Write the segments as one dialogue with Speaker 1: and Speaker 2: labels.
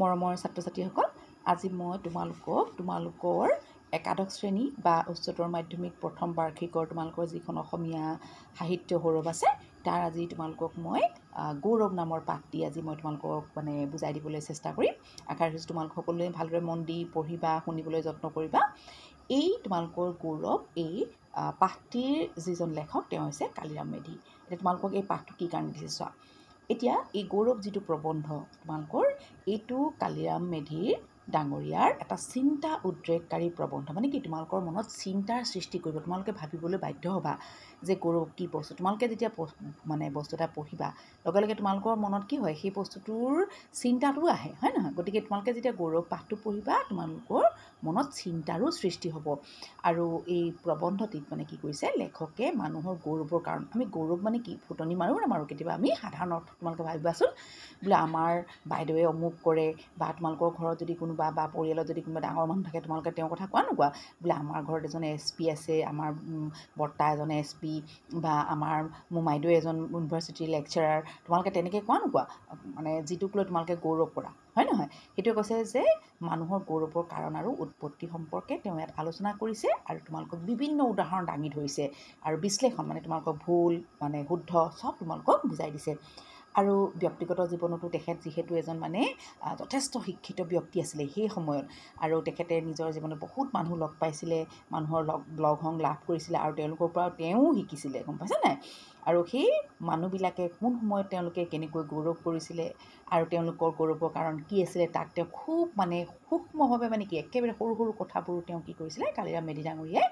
Speaker 1: মৰমৰ ছাত্ৰ ছাত্ৰীসকল আজি মই তোমালোকক তোমালোকৰ একাদশ শ্ৰেণী বা উচ্চতৰ মাধ্যমিক প্ৰথম বাৰ্ষিকৰ তোমালোকৰ যিখন অসমীয়া সাহিত্য সৌৰভ আছে তাৰ আজি তোমালোকক মই গৌৰৱ নামৰ পাঠ দি আজি মই তোমালোকক মানে বুজাই দিবলৈ চেষ্টা কৰিম আশা ৰাখিছোঁ তোমালোক সকলোৱে ভালদৰে মন দি পঢ়িবা শুনিবলৈ যত্ন কৰিবা এই তোমালোকৰ গৌৰৱ এই পাঠটিৰ যিজন লেখক তেওঁ হৈছে কালিৰাম মেধি এতিয়া তোমালোকক এই পাঠটো কি কাৰণে দিছে চোৱা এতিয়া এই গৌৰৱ যিটো প্ৰবন্ধ তোমালোকৰ এইটো কালিৰাম মেধিৰ ডাঙৰীয়াৰ এটা চিন্তা উদ্ৰেককাৰী প্ৰবন্ধ মানে কি তোমালোকৰ মনত চিন্তাৰ সৃষ্টি কৰিব তোমালোকে ভাবিবলৈ বাধ্য হ'বা যে কৰোঁ কি বস্তু তোমালোকে যেতিয়া মানে বস্তু এটা পঢ়িবা লগে লগে তোমালোকৰ মনত কি হয় সেই বস্তুটোৰ চিন্তাটোও আহে হয় নহয় গতিকে তোমালোকে যেতিয়া গৌৰৱ পাঠটো পঢ়িবা তোমালোকৰ মনত চিন্তাৰো সৃষ্টি হ'ব আৰু এই প্ৰবন্ধটিত মানে কি কৰিছে লেখকে মানুহৰ গৌৰৱৰ কাৰণ আমি গৌৰৱ মানে কি ফুটনি মাৰোঁ নামাৰোঁ কেতিয়াবা আমি সাধাৰণ অৰ্থ তোমালোকে ভাবিবাচোন বোলে আমাৰ বাইদেৱে অমুক কৰে বা তোমালোকৰ ঘৰত যদি কোনোবা কোনোবা বা পৰিয়ালত যদি কোনোবা ডাঙৰ মানুহ থাকে তোমালোকে তেওঁৰ কথা কোৱা নোকোৱা বোলে আমাৰ ঘৰত এজন এছ পি আছে আমাৰ বৰ্তা এজন এছ পি বা আমাৰ মোৰ বাইদেউ এজন ইউনিভাৰ্চিটিৰ লেকচাৰাৰ তোমালোকে তেনেকৈ কোৱা নোকোৱা মানে যিটোক লৈ তোমালোকে গৌৰৱ কৰা হয় নহয় সেইটোৱে কৈছে যে মানুহৰ গৌৰৱৰ কাৰণ আৰু উৎপত্তি সম্পৰ্কে তেওঁ ইয়াত আলোচনা কৰিছে আৰু তোমালোকক বিভিন্ন উদাহৰণ দাঙি ধৰিছে আৰু বিশ্লেষণ মানে তোমালোকৰ ভুল মানে শুদ্ধ চব তোমালোকক বুজাই দিছে আৰু ব্যক্তিগত জীৱনতো তেখেত যিহেতু এজন মানে যথেষ্ট শিক্ষিত ব্যক্তি আছিলে সেই সময়ত আৰু তেখেতে নিজৰ জীৱনত বহুত মানুহ লগ পাইছিলে মানুহৰ লগ লগ সং লাভ কৰিছিলে আৰু তেওঁলোকৰ পৰা তেওঁ শিকিছিলে গম পাইছে নাই আৰু সেই মানুহবিলাকে কোন সময়ত তেওঁলোকে কেনেকৈ গৌৰৱ কৰিছিলে আৰু তেওঁলোকৰ গৌৰৱৰ কাৰণ কি আছিলে তাক তেওঁ খুব মানে সূক্ষ্মভাৱে মানে কি একেবাৰে সৰু সৰু কথাবোৰো তেওঁ কি কৰিছিলে কালিৰাম মেধি ডাঙৰীয়াই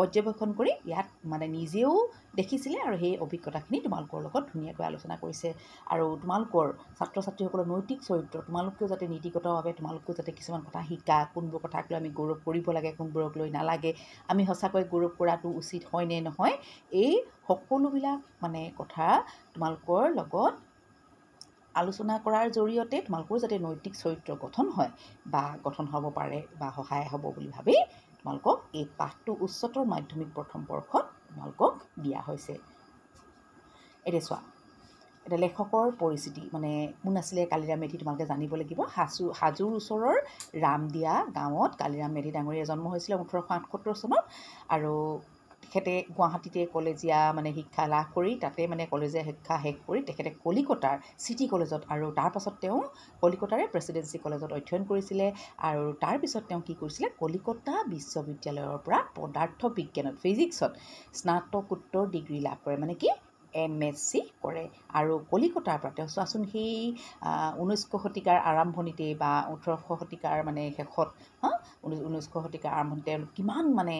Speaker 1: পৰ্যবেক্ষণ কৰি ইয়াত মানে নিজেও দেখিছিলে আৰু সেই অভিজ্ঞতাখিনি তোমালোকৰ লগত ধুনীয়াকৈ আলোচনা কৰিছে আৰু তোমালোকৰ ছাত্ৰ ছাত্ৰীসকলৰ নৈতিক চৰিত্ৰ তোমালোকেও যাতে নীতিগতভাৱে তোমালোকেও যাতে কিছুমান কথা শিকা কোনবোৰ কথাক লৈ আমি গৌৰৱ কৰিব লাগে কোনবোৰক লৈ নালাগে আমি সঁচাকৈ গৌৰৱ কৰাটো উচিত হয়নে নহয় এই সকলোবিলাক মানে কথা তোমালোকৰ লগত আলোচনা কৰাৰ জৰিয়তে তোমালোকৰ যাতে নৈতিক চৰিত্ৰ গঠন হয় বা গঠন হ'ব পাৰে বা সহায় হ'ব বুলি ভাবি তোমালোকক এই পাঠটো উচ্চতৰ মাধ্যমিক প্ৰথম বৰ্ষত তোমালোকক দিয়া হৈছে এতিয়া চোৱা এতিয়া লেখকৰ পৰিস্থিতি মানে কোন আছিলে কালিৰাম মেধি তোমালোকে জানিব লাগিব হাজো হাজোৰ ওচৰৰ ৰামদিয়া গাঁৱত কালিৰাম মেধি ডাঙৰীয়া জন্ম হৈছিলে ওঠৰশ আঠসত্তৰ চনত আৰু তেখেতে গুৱাহাটীতে কলেজীয়া মানে শিক্ষা লাভ কৰি তাতে মানে কলেজীয়া শিক্ষা শেষ কৰি তেখেতে কলিকতাৰ চিটি কলেজত আৰু তাৰপাছত তেওঁ কলিকতাৰে প্ৰেচিডেঞ্চি কলেজত অধ্যয়ন কৰিছিলে আৰু তাৰপিছত তেওঁ কি কৰিছিলে কলিকতা বিশ্ববিদ্যালয়ৰ পৰা পদাৰ্থ বিজ্ঞানত ফিজিক্সত স্নাতকোত্তৰ ডিগ্ৰী লাভ কৰে মানে কি এম এছ চি কৰে আৰু কলিকতাৰ পৰা তেওঁ চোৱাচোন সেই ঊনৈছশ শতিকাৰ আৰম্ভণিতেই বা ওঠৰশ শতিকাৰ মানে শেষত হাঁ ঊনৈছশ শতিকাৰ আৰম্ভণিতে তেওঁলোক কিমান মানে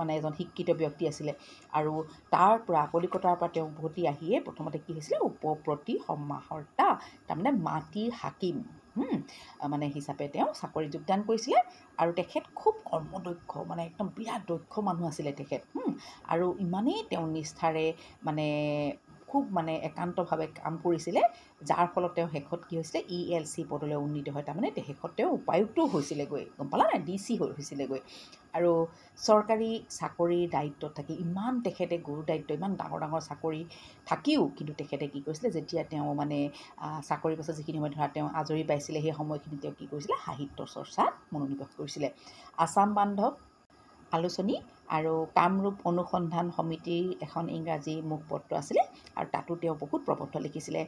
Speaker 1: মানে এজন শিক্ষিত ব্যক্তি আছিলে আৰু তাৰ পৰা কলিকতাৰ পৰা তেওঁ উভতি আহিয়ে প্ৰথমতে কি হৈছিলে উপপ্ৰতি সমাহৰ্তা তাৰমানে মাটিৰ হাকিম মানে হিচাপে তেওঁ চাকৰি যোগদান কৰিছিলে আৰু তেখেত খুব কৰ্মদক্ষ মানে একদম বিৰাট দক্ষ মানুহ আছিলে তেখেত আৰু ইমানেই তেওঁ নিষ্ঠাৰে মানে খুব মানে একান্তভাৱে কাম কৰিছিলে যাৰ ফলত তেওঁ শেষত কি হৈছিলে ই এল চি পদলৈ উন্নীত হয় তাৰমানে শেষত তেওঁ উপায়ুক্তও হৈছিলেগৈ গম পালা নাই ডি চি হৈ হৈছিলেগৈ আৰু চৰকাৰী চাকৰিৰ দায়িত্বত থাকি ইমান তেখেতে গুৰু দায়িত্ব ইমান ডাঙৰ ডাঙৰ চাকৰি থাকিও কিন্তু তেখেতে কি কৰিছিলে যেতিয়া তেওঁ মানে চাকৰি পাছত যিখিনি সময় ধৰা তেওঁ আজৰি পাইছিলে সেই সময়খিনি তেওঁ কি কৰিছিলে সাহিত্য চৰ্চাত মনোনিৱেশ কৰিছিলে আছাম বান্ধৱ আলোচনী আৰু কামৰূপ অনুসন্ধান সমিতিৰ এখন ইংৰাজী মুখপত্ৰ আছিলে আৰু তাতো তেওঁ বহুত প্ৰবন্ধ লিখিছিলে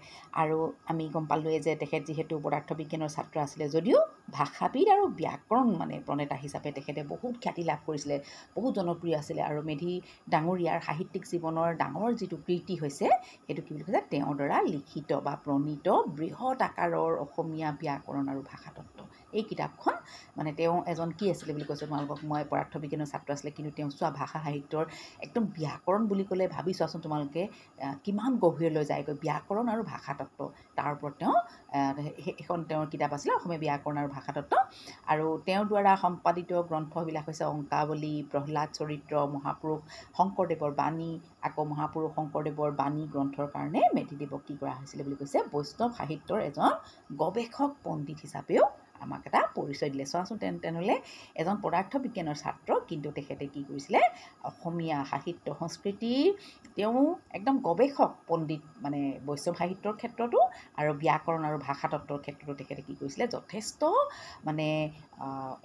Speaker 1: আৰু আমি গম পালোঁৱেই যে তেখেত যিহেতু পদাৰ্থ বিজ্ঞানৰ ছাত্ৰ আছিলে যদিও ভাষাবিদ আৰু ব্যাকৰণ মানে প্ৰণেতা হিচাপে তেখেতে বহুত খ্যাতি লাভ কৰিছিলে বহুত জনপ্ৰিয় আছিলে আৰু মেধি ডাঙৰীয়াৰ সাহিত্যিক জীৱনৰ ডাঙৰ যিটো কীৰ্তি হৈছে সেইটো কি বুলি কৈছে তেওঁৰ দ্বাৰা লিখিত বা প্ৰণীত বৃহৎ আকাৰৰ অসমীয়া ব্যাকৰণ আৰু ভাষাতত্ব এই কিতাপখন মানে তেওঁ এজন কি আছিলে বুলি কৈছোঁ তোমালোকক মই পদাৰ্থ বিজ্ঞানৰ ছাত্ৰ আছিলে কিন্তু তেওঁ চোৱা ভাষা সাহিত্যৰ একদম ব্যাকৰণ বুলি ক'লে ভাবি চোৱাচোন তোমালোকে কিমান গভীৰলৈ যায়গৈ ব্যাকৰণ আৰু ভাষাতত্ব তাৰ ওপৰত তেওঁ সেইখন তেওঁৰ কিতাপ আছিলে অসমীয়া ব্যাকৰণ আৰু ভাষাতত্ব আৰু তেওঁৰ দ্বাৰা সম্পাদিত গ্ৰন্থবিলাক হৈছে অংকাৱলী প্ৰহ্লাদ চৰিত্ৰ মহাপুৰুষ শংকৰদেৱৰ বাণী আকৌ মহাপুৰুষ শংকৰদেৱৰ বাণী গ্ৰন্থৰ কাৰণে মেধিদেৱক কি কৰা হৈছিলে বুলি কৈছে বৈষ্ণৱ সাহিত্যৰ এজন গৱেষক পণ্ডিত হিচাপেও আমাক এটা পৰিচয় দিলে চোৱাচোন তেন তেনেহ'লে এজন পদাৰ্থ বিজ্ঞানৰ ছাত্ৰ কিন্তু তেখেতে কি কৰিছিলে অসমীয়া সাহিত্য সংস্কৃতি তেওঁ একদম গৱেষক পণ্ডিত মানে বৈষ্ণৱ সাহিত্যৰ ক্ষেত্ৰতো আৰু ব্যাকৰণ আৰু ভাষা তত্বৰ ক্ষেত্ৰতো তেখেতে কি কৰিছিলে যথেষ্ট মানে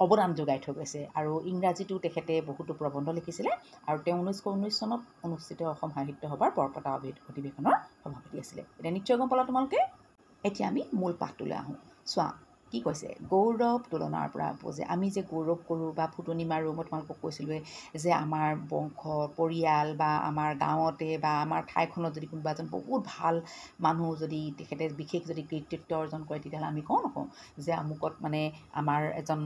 Speaker 1: অৱদান যোগাই থৈ গৈছে আৰু ইংৰাজীটো তেখেতে বহুতো প্ৰবন্ধ লিখিছিলে আৰু তেওঁ ঊনৈছশ ঊনৈছ চনত অনুষ্ঠিত অসম সাহিত্য সভাৰ বৰপতা অধিৱেশনৰ সভাপতি আছিলে এতিয়া নিশ্চয় গম পালা তোমালোকে এতিয়া আমি মূল পাঠটোলৈ আহোঁ চোৱা কি কৈছে গৌৰৱ তুলনাৰ পৰা আহিব যে আমি যে গৌৰৱ কৰোঁ বা ফুটনি মাৰোঁ মই তোমালোকক কৈছিলোঁ যে আমাৰ বংশ পৰিয়াল বা আমাৰ গাঁৱতে বা আমাৰ ঠাইখনত যদি কোনোবা এজন বহুত ভাল মানুহ যদি তেখেতে বিশেষ যদি কৃতিত্ব অৰ্জন কৰে তেতিয়াহ'লে আমি কওঁ নকওঁ যে আমুকত মানে আমাৰ এজন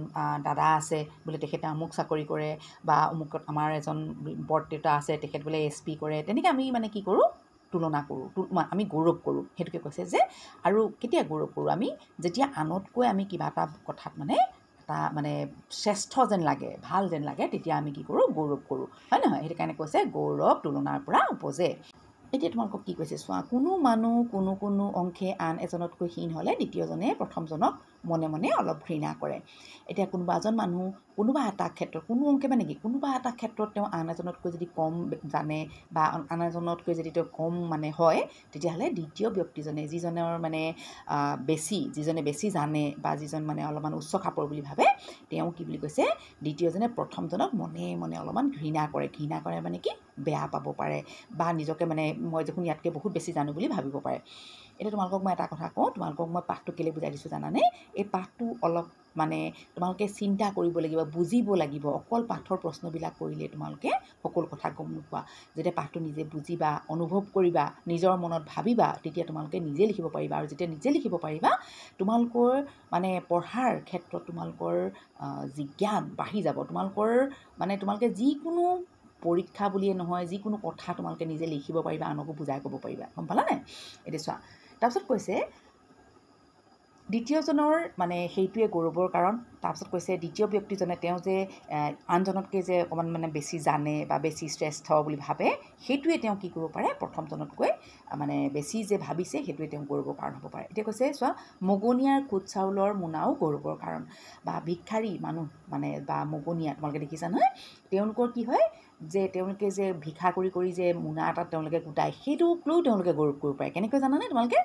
Speaker 1: দাদা আছে বোলে তেখেতে আমুক চাকৰি কৰে বা অমুকত আমাৰ এজন বৰদেউতা আছে তেখেত বোলে এছ পি কৰে তেনেকৈ আমি মানে কি কৰোঁ তুলনা কৰোঁ আমি গৌৰৱ কৰোঁ সেইটোকে কৈছে যে আৰু কেতিয়া গৌৰৱ কৰোঁ আমি যেতিয়া আনতকৈ আমি কিবা এটা কথাত মানে এটা মানে শ্ৰেষ্ঠ যেন লাগে ভাল যেন লাগে তেতিয়া আমি কি কৰোঁ গৌৰৱ কৰোঁ হয় নহয় সেইটো কাৰণে কৈছে গৌৰৱ তুলনাৰ পৰা উপজে এতিয়া তোমালোকক কি কৈছে চোৱা কোনো মানুহ কোনো কোনো অংশে আন এজনতকৈ ক্ষীণ হ'লে দ্বিতীয়জনে প্ৰথমজনক মনে মনে অলপ ঘৃণা কৰে এতিয়া কোনোবা এজন মানুহ কোনোবা এটা ক্ষেত্ৰত কোনো অংকে মানে কি কোনোবা এটা ক্ষেত্ৰত তেওঁ আন এজনতকৈ যদি কম জানে বা আন এজনতকৈ যদি তেওঁ কম মানে হয় তেতিয়াহ'লে দ্বিতীয় ব্যক্তিজনে যিজনৰ মানে বেছি যিজনে বেছি জানে বা যিজন মানে অলপমান উচ্চ খাপৰ বুলি ভাবে তেওঁ কি বুলি কৈছে দ্বিতীয়জনে প্ৰথমজনক মনে মনে অলপমান ঘৃণা কৰে ঘৃণা কৰে মানে কি বেয়া পাব পাৰে বা নিজকে মানে মই দেখোন ইয়াতকৈ বহুত বেছি জানো বুলি ভাবিব পাৰে এতিয়া তোমালোকক মই এটা কথা কওঁ তোমালোকক মই পাঠটো কেলৈ বুজাই দিছোঁ জানানে এই পাঠটো অলপ মানে তোমালোকে চিন্তা কৰিব লাগিব বুজিব লাগিব অকল পাঠৰ প্ৰশ্নবিলাক কৰিলে তোমালোকে সকলো কথা গম নোপোৱা যেতিয়া পাঠটো নিজে বুজিবা অনুভৱ কৰিবা নিজৰ মনত ভাবিবা তেতিয়া তোমালোকে নিজে লিখিব পাৰিবা আৰু যেতিয়া নিজে লিখিব পাৰিবা তোমালোকৰ মানে পঢ়াৰ ক্ষেত্ৰত তোমালোকৰ যি জ্ঞান বাঢ়ি যাব তোমালোকৰ মানে তোমালোকে যিকোনো পৰীক্ষা বুলিয়ে নহয় যিকোনো কথা তোমালোকে নিজে লিখিব পাৰিবা আনকো বুজাই ক'ব পাৰিবা গম পালানে এতিয়া চোৱা তাৰপিছত কৈছে দ্বিতীয়জনৰ মানে সেইটোৱে গৌৰৱৰ কাৰণ তাৰপিছত কৈছে দ্বিতীয় ব্যক্তিজনে তেওঁ যে আনজনতকৈ যে অকণমান মানে বেছি জানে বা বেছি শ্ৰেষ্ঠ বুলি ভাবে সেইটোৱে তেওঁ কি কৰিব পাৰে প্ৰথমজনতকৈ মানে বেছি যে ভাবিছে সেইটোৱে তেওঁ গৌৰৱৰ কাৰণ হ'ব পাৰে এতিয়া কৈছে চোৱা মগনীয়াৰ খুদ চাউলৰ মোনাও গৌৰৱৰ কাৰণ বা ভিক্ষাৰী মানুহ মানে বা মগনীয়া তোমালোকে দেখিছা নহয় তেওঁলোকৰ কি হয় যে তেওঁলোকে যে ভিক্ষা কৰি কৰি যে মোনা এটাত তেওঁলোকে গোটাই সেইটোক লৈও তেওঁলোকে গৌৰৱ কৰিব পাৰে কেনেকৈ জানানে তোমালোকে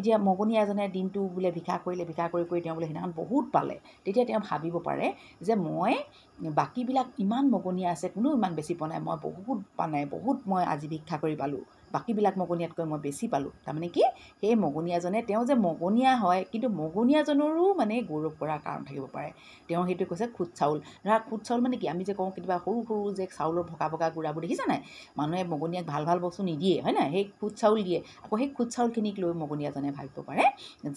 Speaker 1: এতিয়া মগনীয়া এজনে দিনটো বোলে ভিক্ষা কৰিলে ভিক্ষা কৰি কৰি তেওঁ বোলে সেইদিনাখন বহুত পালে তেতিয়া তেওঁ ভাবিব পাৰে যে মই বাকীবিলাক ইমান মগনীয়া আছে কোনো ইমান বেছি পোৱা নাই মই বহুত পোৱা নাই বহুত মই আজি ভিক্ষা কৰি পালোঁ বাকীবিলাক মগনীয়াতকৈ মই বেছি পালোঁ তাৰমানে কি সেই মগনীয়াজনে তেওঁ যে মগনীয়া হয় কিন্তু মগনীয়াজনৰো মানে গৌৰৱ কৰাৰ কাৰণ থাকিব পাৰে তেওঁ সেইটোৱে কৈছে খুদ চাউল ধৰা খুদ চাউল মানে কি আমি যে কওঁ কেতিয়াবা সৰু সৰু যে চাউলৰ ভকা ভগা গুড়াবোৰ দেখিছে নাই মানুহে মগনীয়াক ভাল ভাল বস্তু নিদিয়ে হয় নাই সেই খুদ চাউল দিয়ে আকৌ সেই খুদ চাউলখিনিক লৈ মগনীয়াজনে ভাবিব পাৰে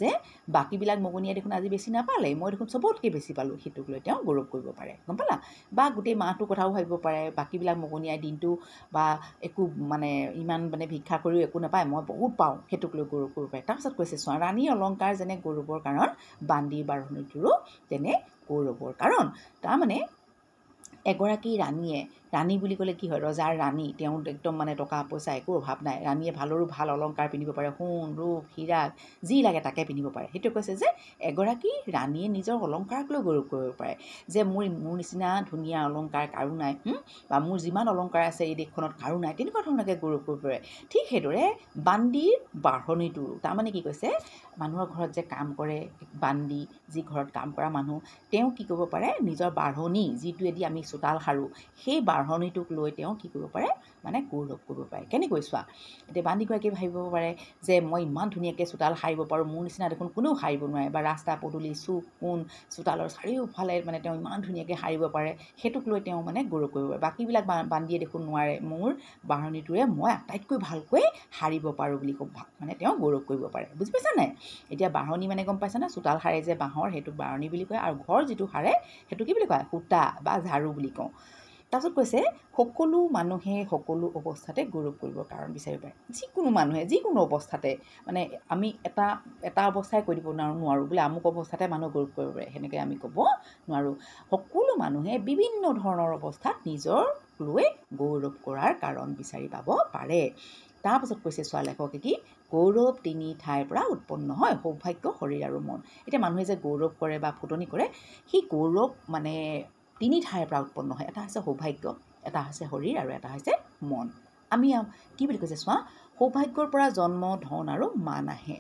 Speaker 1: যে বাকীবিলাক মগনীয়া দেখোন আজি বেছি নাপালে মই দেখোন চবতকৈ বেছি পালোঁ সেইটোক লৈ তেওঁ গৌৰৱ কৰিব পাৰে গম পালা বা গোটেই মাহটোৰ কথাও ভাবিব পাৰে বাকীবিলাক মগনীয়াই দিনটো বা একো মানে ইমান মানে মানে ভিক্ষা কৰিও একো নাপায় মই বহুত পাওঁ সেইটোক লৈ গৌৰৱ গৰু পায় তাৰপিছত কৈছে চোৱা ৰাণী অলংকাৰ যেনে গৌৰৱৰ কাৰণ বান্দীৰ বাঢ়নীটোৰো তেনে গৌৰৱৰ কাৰণ তাৰমানে এগৰাকী ৰাণীয়ে ৰাণী বুলি ক'লে কি হয় ৰজাৰ ৰাণী তেওঁ একদম মানে টকা পইচা একো অভাৱ নাই ৰাণীয়ে ভালৰো ভাল অলংকাৰ পিন্ধিব পাৰে সোণ ৰূপ হীৰা যি লাগে তাকে পিন্ধিব পাৰে সেইটোৱে কৈছে যে এগৰাকী ৰাণীয়ে নিজৰ অলংকাৰক লৈ গৌৰৱ কৰিব পাৰে যে মোৰ মোৰ নিচিনা ধুনীয়া অলংকাৰ কাৰো নাই বা মোৰ যিমান অলংকাৰ আছে এই দেশখনত কাৰো নাই তেনেকুৱা ধৰণকে গৌৰৱ কৰিব পাৰে ঠিক সেইদৰে বান্দীৰ বাঢ়নিটো তাৰমানে কি কৈছে মানুহৰ ঘৰত যে কাম কৰে বান্দী যি ঘৰত কাম কৰা মানুহ তেওঁ কি কৰিব পাৰে নিজৰ বাঢ়নী যিটোৱেদি আমি চোতাল সাৰোঁ সেই আৰ্হণিটোক লৈ তেওঁ কি কৰিব পাৰে মানে গৌৰৱ কৰিব পাৰে কেনেকৈ চোৱা এতিয়া বান্দীগৰাকীয়ে ভাবিব পাৰে যে মই ইমান ধুনীয়াকৈ চোতাল সাৰিব পাৰোঁ মোৰ নিচিনা দেখোন কোনেও সাৰিব নোৱাৰে বা ৰাস্তা পদূলি চুক কোন চোতালৰ চাৰিওফালে মানে তেওঁ ইমান ধুনীয়াকৈ সাৰিব পাৰে সেইটোক লৈ তেওঁ মানে গৌৰৱ কৰিব পাৰে বাকীবিলাক বা বান্দিয়ে দেখোন নোৱাৰে মোৰ বাঢ়নীটোৰে মই আটাইতকৈ ভালকৈ সাৰিব পাৰোঁ বুলি খুব মানে তেওঁ গৌৰৱ কৰিব পাৰে বুজি পাইছে নাই এতিয়া বাঢ়নী মানে গম পাইছে নে চোতাল সাৰে যে বাঁহৰ সেইটো বাঢ়নী বুলি কয় আৰু ঘৰ যিটো সাৰে সেইটো কি বুলি কয় সূতা বা ঝাৰু বুলি কওঁ তাৰপিছত কৈছে সকলো মানুহে সকলো অৱস্থাতে গৌৰৱ কৰিব কাৰণ বিচাৰিব পাৰে যিকোনো মানুহে যিকোনো অৱস্থাতে মানে আমি এটা এটা অৱস্থাই কৈ দিব নোৱাৰোঁ নোৱাৰোঁ বোলে আমুক অৱস্থাতে মানুহ গৌৰৱ কৰিব পাৰে সেনেকৈ আমি ক'ব নোৱাৰোঁ সকলো মানুহে বিভিন্ন ধৰণৰ অৱস্থাত নিজক লৈ গৌৰৱ কৰাৰ কাৰণ বিচাৰি পাব পাৰে তাৰপাছত কৈছে চোৱা লেখকে কি গৌৰৱ তিনি ঠাইৰ পৰা উৎপন্ন হয় সৌভাগ্য শৰীৰ আৰু মন এতিয়া মানুহে যে গৌৰৱ কৰে বা ফুটনি কৰে সি গৌৰৱ মানে তিনি ঠাইৰ পৰা উৎপন্ন হয় এটা হৈছে সৌভাগ্য এটা হৈছে শৰীৰ আৰু এটা হৈছে মন আমি কি বুলি কৈছে চোৱা সৌভাগ্যৰ পৰা জন্ম ধন আৰু মান আহে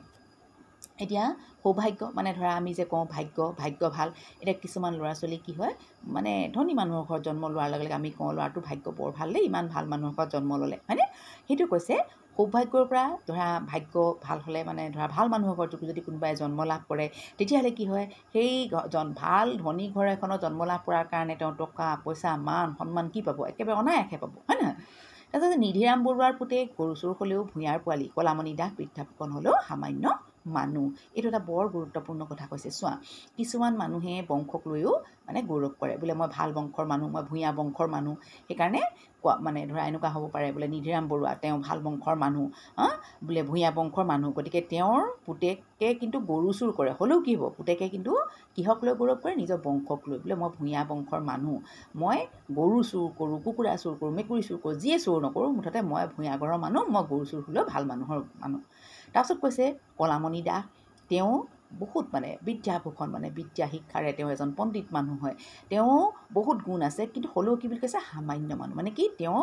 Speaker 1: এতিয়া সৌভাগ্য মানে ধৰা আমি যে কওঁ ভাগ্য ভাগ্য ভাল এতিয়া কিছুমান ল'ৰা ছোৱালী কি হয় মানে ধনী মানুহৰ ঘৰত জন্ম লোৱাৰ লগে লগে আমি কওঁ ল'ৰাটো ভাগ্য বৰ ভাল দেই ইমান ভাল মানুহৰ ঘৰত জন্ম ল'লে হয়নে সেইটো কৈছে সৌভাগ্যৰ পৰা ধৰা ভাগ্য ভাল হ'লে মানে ধৰা ভাল মানুহৰ ঘৰটো যদি কোনোবাই জন্ম লাভ কৰে তেতিয়াহ'লে কি হয় সেই ভাল ধনী ঘৰ এখনত জন্ম লাভ কৰাৰ কাৰণে তেওঁ টকা পইচা মান সন্মান কি পাব একেবাৰে অনায়াসে পাব হয় নহয় তাৰপিছতে নিধিৰাম বৰুৱাৰ পুতেক গৰু চোৰ হ'লেও ভূঞাৰ পোৱালি কলামণি দাস বৃদ্ধাপন হ'লেও সামান্য মানুহ এইটো এটা বৰ গুৰুত্বপূৰ্ণ কথা কৈছে চোৱা কিছুমান মানুহে বংশক লৈও মানে গৌৰৱ কৰে বোলে মই ভাল বংশৰ মানুহ মই ভূঞা বংশৰ মানুহ সেইকাৰণে কোৱা মানে ধৰা এনেকুৱা হ'ব পাৰে বোলে নিধিৰাম বৰুৱা তেওঁ ভাল বংশৰ মানুহ হা বোলে ভূঞা বংশৰ মানুহ গতিকে তেওঁৰ পুতেকে কিন্তু গৰু চুৰ কৰে হ'লেও কি হ'ব পুতেকে কিন্তু কিহক লৈ গৌৰৱ কৰে নিজৰ বংশক লৈ বোলে মই ভূঞা বংশৰ মানুহ মই গৰু চুৰ কৰোঁ কুকুৰা চুৰ কৰোঁ মেকুৰী চুৰ কৰোঁ যিয়ে চুৰ নকৰোঁ মুঠতে মই ভূঞা ঘৰৰ মানুহ মই গৰু চুৰ হ'লেও ভাল মানুহৰ মানুহ তাৰপিছত কৈছে কলামণি দাস তেওঁ বহুত মানে বিদ্যাভূষণ মানে বিদ্যা শিক্ষাৰে তেওঁ এজন পণ্ডিত মানুহ হয় তেওঁ বহুত গুণ আছে কিন্তু হ'লেও কি বুলি কৈছে সামান্য মানুহ মানে কি তেওঁ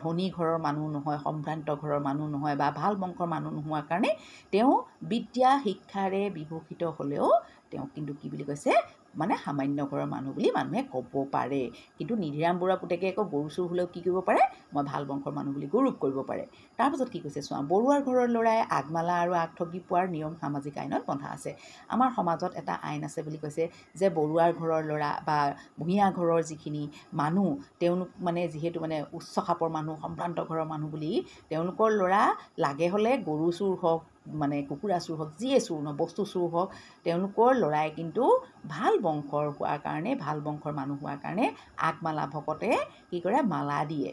Speaker 1: ধনী ঘৰৰ মানুহ নহয় সম্ভ্ৰান্ত ঘৰৰ মানুহ নহয় বা ভাল বংশৰ মানুহ নোহোৱাৰ কাৰণে তেওঁ বিদ্যা শিক্ষাৰে বিভূষিত হ'লেও তেওঁ কিন্তু কি বুলি কৈছে মানে সামান্য ঘৰৰ মানুহ বুলি মানুহে ক'ব পাৰে কিন্তু নিধিৰাম বৰুৱা পুতেকে আকৌ গৰু চুৰ হ'লেও কি কৰিব পাৰে মই ভাল বংশৰ মানুহ বুলি গৌৰৱ কৰিব পাৰে তাৰপাছত কি কৈছে চোৱা বৰুৱাৰ ঘৰৰ ল'ৰাই আগমালা আৰু আগ ঠগি পোৱাৰ নিয়ম সামাজিক আইনত বন্ধা আছে আমাৰ সমাজত এটা আইন আছে বুলি কৈছে যে বৰুৱাৰ ঘৰৰ ল'ৰা বা ভূঞা ঘৰৰ যিখিনি মানুহ তেওঁলোক মানে যিহেতু মানে উচ্চ খাপৰ মানুহ সম্ভ্ৰান্ত ঘৰৰ মানুহ বুলি তেওঁলোকৰ ল'ৰা লাগে হ'লে গৰু চুৰ হওক মানে কুকুৰা চুৰ হওক যিয়ে চুৰ নহওক বস্তু চুৰ হওক তেওঁলোকৰ ল'ৰাই কিন্তু ভাল বংশৰ হোৱাৰ কাৰণে ভাল বংশৰ মানুহ হোৱাৰ কাৰণে আগমালা ভকতে কি কৰে মালা দিয়ে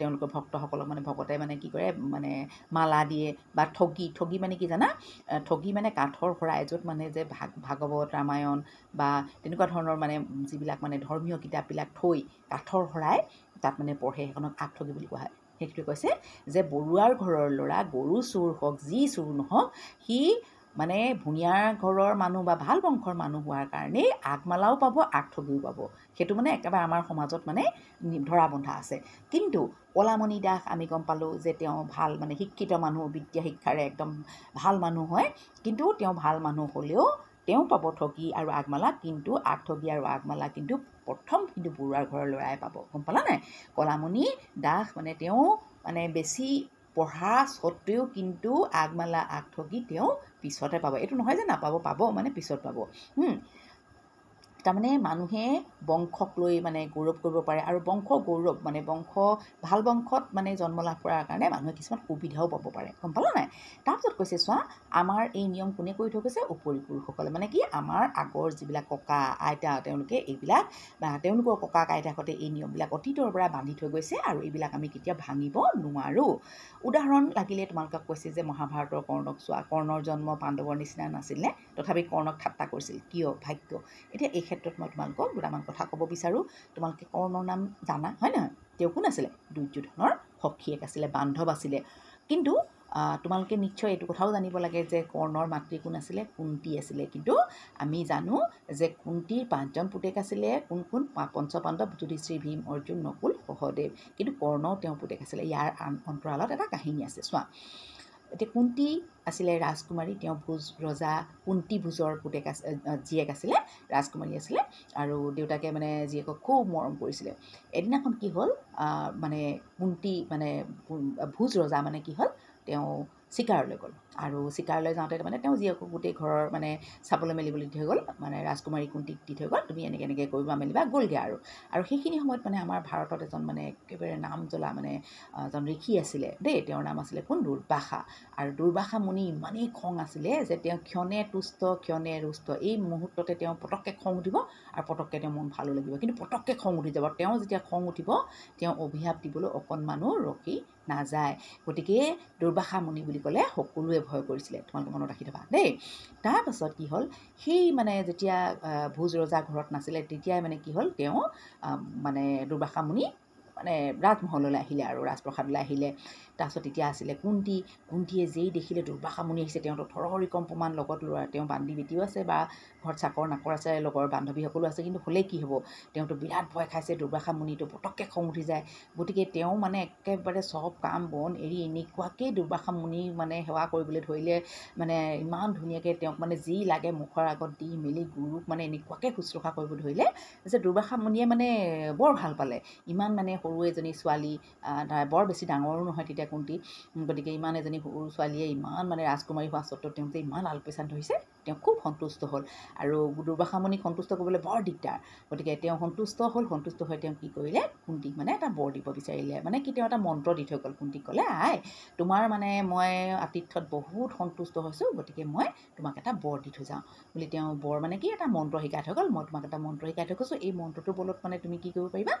Speaker 1: তেওঁলোকৰ ভক্তসকলক মানে ভকতে মানে কি কৰে মানে মালা দিয়ে বা ঠগী ঠগী মানে কি জানা ঠগী মানে কাঠৰ শৰাই য'ত মানে যে ভাগ ভাগৱত ৰামায়ণ বা তেনেকুৱা ধৰণৰ মানে যিবিলাক মানে ধৰ্মীয় কিতাপবিলাক থৈ কাঠৰ শৰাই তাত মানে পঢ়ে সেইখনক কাঠ ঠগী বুলি কোৱা হয় সেইটোৱে কৈছে যে বৰুৱাৰ ঘৰৰ ল'ৰা গৰু চোৰ হওক যি চোৰ নহওক সি মানে ভূঞাৰ ঘৰৰ মানুহ বা ভাল বংশৰ মানুহ হোৱাৰ কাৰণেই আগমালাও পাব আগ ঠগিও পাব সেইটো মানে একেবাৰে আমাৰ সমাজত মানে ধৰা বন্ধা আছে কিন্তু কলামণি দাস আমি গম পালোঁ যে তেওঁ ভাল মানে শিক্ষিত মানুহ বিদ্যা শিক্ষাৰে একদম ভাল মানুহ হয় কিন্তু তেওঁ ভাল মানুহ হ'লেও তেওঁ পাব ঠগী আৰু আগমালা কিন্তু আগ আঠঠগী আৰু আগমালা কিন্তু প্ৰথম কিন্তু বৰুৱাৰ ঘৰৰ ল'ৰাই পাব গম পালা নাই কলামণি দাস মানে তেওঁ মানে বেছি পঢ়া স্বত্তেও কিন্তু আগমালা আগ আগঠগী তেওঁ পিছতে পাব এইটো নহয় যে নাপাব পাব মানে পিছত পাব তাৰমানে মানুহে বংশক লৈ মানে গৌৰৱ কৰিব পাৰে আৰু বংশ গৌৰৱ মানে বংশ ভাল বংশত মানে জন্ম লাভ কৰাৰ কাৰণে মানুহে কিছুমান সুবিধাও পাব পাৰে গম পালে নাই তাৰপিছত কৈছে চোৱা আমাৰ এই নিয়ম কোনে কৰি থৈ গৈছে উপৰি পুৰুষসকলে মানে কি আমাৰ আগৰ যিবিলাক ককা আইতা তেওঁলোকে এইবিলাক তেওঁলোকৰ ককা আইতাসকলে এই নিয়মবিলাক অতীতৰ পৰা বান্ধি থৈ গৈছে আৰু এইবিলাক আমি কেতিয়াও ভাঙিব নোৱাৰোঁ উদাহৰণ লাগিলে তোমালোকক কৈছে যে মহাভাৰতৰ কৰ্ণক চোৱা কৰ্ণৰ জন্ম পাণ্ডৱৰ নিচিনা নাছিলে তথাপি কৰ্ণক ঠাট্টা কৰিছিল কিয় ভাগ্য এতিয়া এইখে ক্ষেত্ৰত মই তোমালোকক দুটামান কথা ক'ব বিচাৰোঁ তোমালোকে কৰ্ণৰ নাম জানা হয় নহয় তেওঁ কোন আছিলে দুৰ্যোধনৰ সখীয়েক আছিলে বান্ধৱ আছিলে কিন্তু তোমালোকে নিশ্চয় এইটো কথাও জানিব লাগে যে কৰ্ণৰ মাতৃ কোন আছিলে কুন্তী আছিলে কিন্তু আমি জানো যে কুন্তীৰ পাঁচজন পুতেক আছিলে কোন কোন পঞ্চপাণ্ডৱ যুধিষ্ঠিৰ ভীম অৰ্জুন নকুল সহদেৱ কিন্তু কৰ্ণও তেওঁৰ পুতেক আছিলে ইয়াৰ আন অন্তৰালত এটা কাহিনী আছে চোৱা এতিয়া কুন্তী আছিলে ৰাজকুমাৰী তেওঁ ভোজ ৰজা কুন্তী ভোজৰ পুতেক আছিল জীয়েক আছিলে ৰাজকুমাৰী আছিলে আৰু দেউতাকে মানে জীয়েকক খুব মৰম কৰিছিলে এদিনাখন কি হ'ল মানে কুন্তী মানে ভোজ ৰজা মানে কি হ'ল তেওঁ চিকাৰলৈ গ'ল আৰু চিকাৰলৈ যাওঁতে মানে তেওঁ যি আকৌ গোটেই ঘৰৰ মানে চাবলৈ মেলিবলৈ দি থৈ গ'ল মানে ৰাজকুমাৰী কুন্তিক দি থৈ গ'ল তুমি এনেকৈ এনেকৈ কৰিবা মেলিবা গ'লগৈ আৰু আৰু সেইখিনি সময়ত মানে আমাৰ ভাৰতত এজন মানে একেবাৰে নাম জ্বলা মানে এজন ঋষি আছিলে দেই তেওঁৰ নাম আছিলে কোন দুৰ্বাসা আৰু দুৰ্বাসা মুনি ইমানেই খং আছিলে যে তেওঁ ক্ষণে তুষ্ট ক্ষণে ৰুষ্ট এই মুহূৰ্ততে তেওঁ পটককৈ খং উঠিব আৰু পটককৈ তেওঁ মন ভালো লাগিব কিন্তু পটককৈ খং উঠি যাব তেওঁ যেতিয়া খং উঠিব তেওঁ অভিশাপ দিবলৈ অকণমানো ৰখি নাযায় গতিকে দুৰ্বাসা মুনি বুলি ক'লে সকলোৱে ভয় কৰিছিলে তোমালোকে মনত ৰাখি থবা দেই তাৰপাছত কি হ'ল সেই মানে যেতিয়া ভোজ ৰজা ঘৰত নাছিলে তেতিয়াই মানে কি হ'ল তেওঁ মানে দুৰ্বাসা মুনি মানে ৰাজমহললৈ আহিলে আৰু ৰাজপ্ৰসাদলৈ আহিলে তাৰপিছত এতিয়া আছিলে কুন্তী কুন্তীয়ে যেই দেখিলে দুৰ্বাসামুনি আহিছে তেওঁতো থৰহৰি কম্পমান লগত ল'ৰা তেওঁ বান্ধৱী বেটিও আছে বা ঘৰত চাকৰ নাকৰ আছে লগৰ বান্ধৱীসকলো আছে কিন্তু হ'লেই কি হ'ব তেওঁতো বিৰাট ভয় খাইছে দুৰ্বাসামুনিটো পটককৈ খং উঠি যায় গতিকে তেওঁ মানে একেবাৰে চব কাম বন এৰি এনেকুৱাকৈ দুৰ্বাসামুনি মানে সেৱা কৰিবলৈ ধৰিলে মানে ইমান ধুনীয়াকৈ তেওঁক মানে যি লাগে মুখৰ আগত দি মেলি গুৰুক মানে এনেকুৱাকৈ শুশ্ৰূষা কৰিব ধৰিলে যে দুৰ্বাসামুনিয়ে মানে বৰ ভাল পালে ইমান মানে সৰু এজনী ছোৱালী বৰ বেছি ডাঙৰো নহয় তেতিয়া কোনটি গতিকে ইমান এজনী সৰু ছোৱালীয়ে ইমান মানে ৰাজকুমাৰী হোৱা স্বত্বেও তেওঁ যে ইমান আলপৈচান ধৰিছে তেওঁ খুব সন্তুষ্ট হ'ল আৰু দুৰ্বাসামণিক সন্তুষ্ট কৰিবলৈ বৰ দিগদাৰ গতিকে তেওঁ সন্তুষ্ট হ'ল সন্তুষ্ট হৈ তেওঁ কি কৰিলে কুন্তিক মানে এটা বৰ দিব বিচাৰিলে মানে কি তেওঁ এটা মন্ত্ৰ দি থৈ গ'ল কুন্তিক ক'লে আই তোমাৰ মানে মই আতিথ্যত বহুত সন্তুষ্ট হৈছোঁ গতিকে মই তোমাক এটা বৰ দি থৈ যাওঁ বুলি তেওঁ বৰ মানে কি এটা মন্ত্ৰ শিকাই থৈ গ'ল মই তোমাক এটা মন্ত্ৰ শিকাই থৈ গৈছোঁ এই মন্ত্ৰটোৰ বলত মানে তুমি কি কৰিব পাৰিবা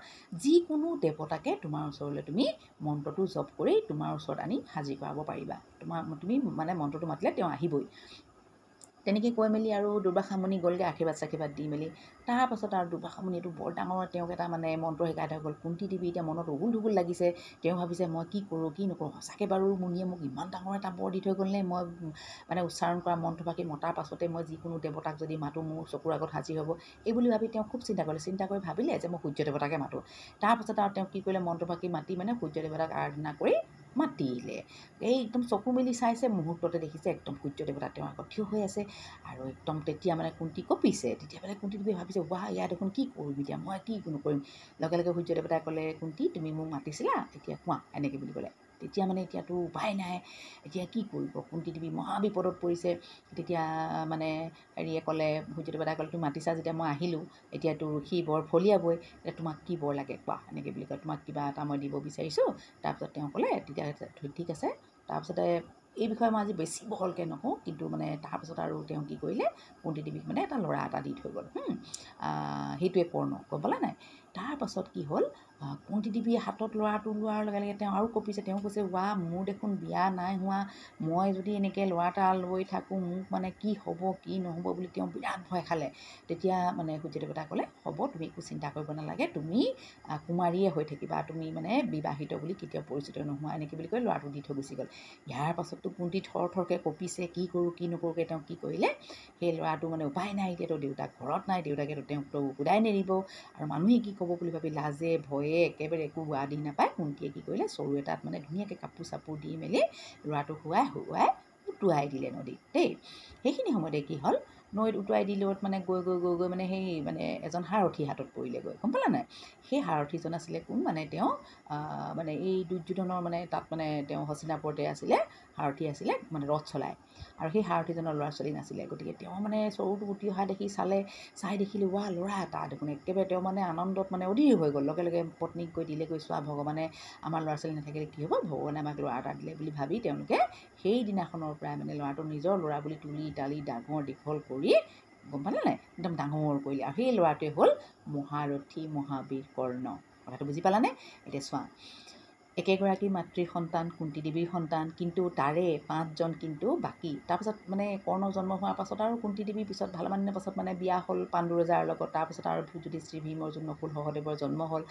Speaker 1: যিকোনো দেৱতাকে তোমাৰ ওচৰলৈ তুমি মন্ত্ৰটো জপ কৰি তোমাৰ ওচৰত আনি হাজিৰ কৰাব পাৰিবা তোমাৰ তুমি মানে মন্ত্ৰটো মাতিলে তেওঁ আহিবই তেনেকৈ কৈ মেলি আৰু দুৰ্বাসামণি গ'লগৈ আশীৰ্বাদ চাশীৰ্বাদ দি মেলি তাৰপাছত আৰু দুৰ্বাসামণি এইটো বৰ ডাঙৰ তেওঁক এটা মানে মন্ত্ৰ শিকাই থৈ গ'ল কুন্তি দেৱী এতিয়া মনত উগুল ঢুগুল লাগিছে তেওঁ ভাবিছে মই কি কৰোঁ কি নকৰোঁ সঁচাকৈ বাৰু মুনিয়ে মোক ইমান ডাঙৰ এটা বৰ দি থৈ গ'লনে মই মানে উচ্চাৰণ কৰা মন্ত্ৰ মন্ত্ৰভাকি মতাৰ পাছতে মই যিকোনো দেৱতাক যদি মাতোঁ মোৰ চকুৰ আগত হাজিৰ হ'ব বুলি ভাবি তেওঁ খুব চিন্তা কৰিলে চিন্তা কৰি ভাবিলে যে মই সূৰ্য দেৱতাকে মাতোঁ তাৰপাছত আৰু তেওঁ কি কৰিলে মন্ত্ৰ মন্ত্ৰভাকি মাতি মানে সূৰ্য দেৱতাক আৰাধনা কৰি মাতিলে এই একদম চকু মেলি চাইছে মুহূৰ্ততে দেখিছে একদম সূৰ্য দেৱতা তেওঁ আকৌ থিয় হৈ আছে আৰু একদম তেতিয়া মানে কুন্তি কঁপিছে তেতিয়া মানে কুন্তীদেৱীয়ে ভাবিছে ৱাহ ইয়াত দেখোন কি কৰিম এতিয়া মই কি কোনো কৰিম লগে লগে সূৰ্য দেৱতাই ক'লে কুন্তি তুমি মোক মাতিছিলা এতিয়া কোৱা এনেকৈ বুলি ক'লে তেতিয়া মানে এতিয়াতো উপায় নাই এতিয়া কি কৰিব কুন্তি দেৱী মহাবিপদত পৰিছে তেতিয়া মানে হেৰিয়ে ক'লে ভূজ্যোতি বাদাই ক'লে তুমি মাতিছা যেতিয়া মই আহিলোঁ এতিয়া তোৰ সি বৰ ফলিয়াবই এতিয়া তোমাক কি বৰ লাগে কোৱা এনেকৈ বুলি কয় তোমাক কিবা এটা মই দিব বিচাৰিছোঁ তাৰপিছত তেওঁ ক'লে তেতিয়া ঠিক আছে তাৰপিছতে এই বিষয়ে মই আজি বেছি বহলকৈ নকওঁ কিন্তু মানে তাৰপিছত আৰু তেওঁ কি কৰিলে কুন্তি দেৱীক মানে এটা ল'ৰা এটা দি থৈ গ'ল সেইটোৱে কৰ্ণ গম পালে নাই তাৰপাছত কি হ'ল কুঁৱতী দেৱীয়ে হাতত ল'ৰাটো লোৱাৰ লগে লগে তেওঁ আৰু কঁপিছে তেওঁ কৈছে ৱা মোৰ দেখোন বিয়া নাই হোৱা মই যদি এনেকৈ ল'ৰা এটা লৈ থাকোঁ মোক মানে কি হ'ব কি নহ'ব বুলি তেওঁ বিৰাট ভয় খালে তেতিয়া মানে সূৰ্য সূৰ্যদেৱতা ক'লে হ'ব তুমি একো চিন্তা কৰিব নালাগে তুমি কুমাৰীয়ে হৈ থাকিবা তুমি মানে বিবাহিত বুলি কেতিয়াও পৰিচিত নোহোৱা এনেকৈ বুলি কৈ ল'ৰাটো দি থৈ গুচি গ'ল ইয়াৰ পাছততো কুন্তী থৰ থৰকৈ কঁপিছে কি কৰোঁ কি নকৰোঁকৈ তেওঁ কি কৰিলে সেই ল'ৰাটো মানে উপায় নাই এতিয়াতো দেউতাক ঘৰত নাই দেউতাকেতো তেওঁকতো গোদাই নেৰিব আৰু মানুহে কি ক'ব বুলি ভাবি লাজে ভয়ে সেই একেবাৰে একো হোৱা দি নাপায় কুন্তীয়ে কি কৰিলে চৰু এটাত মানে ধুনীয়াকৈ কাপোৰ চাপোৰ দি মেলি ল'ৰাটো শুৱাই শুৱাই উটুৱাই দিলে নদীত দেই সেইখিনি সময়তে কি হ'ল নৈত উটুৱাই দিলে মানে গৈ গৈ গৈ গৈ মানে সেই মানে এজন সাৰথী হাতত পৰিলেগৈ গম পালা নাই সেই সাৰথীজন আছিলে কোন মানে তেওঁ মানে এই দুৰ্যোধনৰ মানে তাত মানে তেওঁ হচিনাপৰতে আছিলে সাৰথি আছিলে মানে ৰথ চলায় আৰু সেই সাৰথিজনৰ ল'ৰা ছোৱালী নাছিলে গতিকে তেওঁ মানে চৰুটো উঠি অহা দেখি চালে চাই দেখিলে ৱা ল'ৰা এটা দেখোন একেবাৰে তেওঁ মানে আনন্দত মানে অধীৰ হৈ গ'ল লগে লগে পত্নীক গৈ দিলে গৈ চোৱা ভগৱানে আমাৰ ল'ৰা ছোৱালী নাথাকিলে কি হ'ব ভগৱানে আমাক ল'ৰা এটা দিলে বুলি ভাবি তেওঁলোকে সেইদিনাখনৰ পৰাই মানে ল'ৰাটো নিজৰ ল'ৰা বুলি তুলি তালি ডাঙৰ দীঘল কৰি গম পালে নাই একদম ডাঙৰ কৰিলে আৰু সেই ল'ৰাটোৱে হ'ল মহাৰথী মহাবীৰ কৰ্ণ কথাটো বুজি পালানে এতিয়া চোৱা একেগৰাকী মাতৃৰ সন্তান কুন্তী দেৱীৰ সন্তান কিন্তু তাৰে পাঁচজন কিন্তু বাকী তাৰপাছত মানে কৰ্ণ জন্ম হোৱাৰ পাছত আৰু কুন্তী দেৱীৰ পিছত ভালেমান দিনৰ পাছত মানে বিয়া হ'ল পাণ্ডু ৰজাৰ লগত তাৰপাছত আৰু যুধিষ্ঠিৰ ভীম অৰ্জুন নকুল সহদেৱৰ জন্ম হ'ল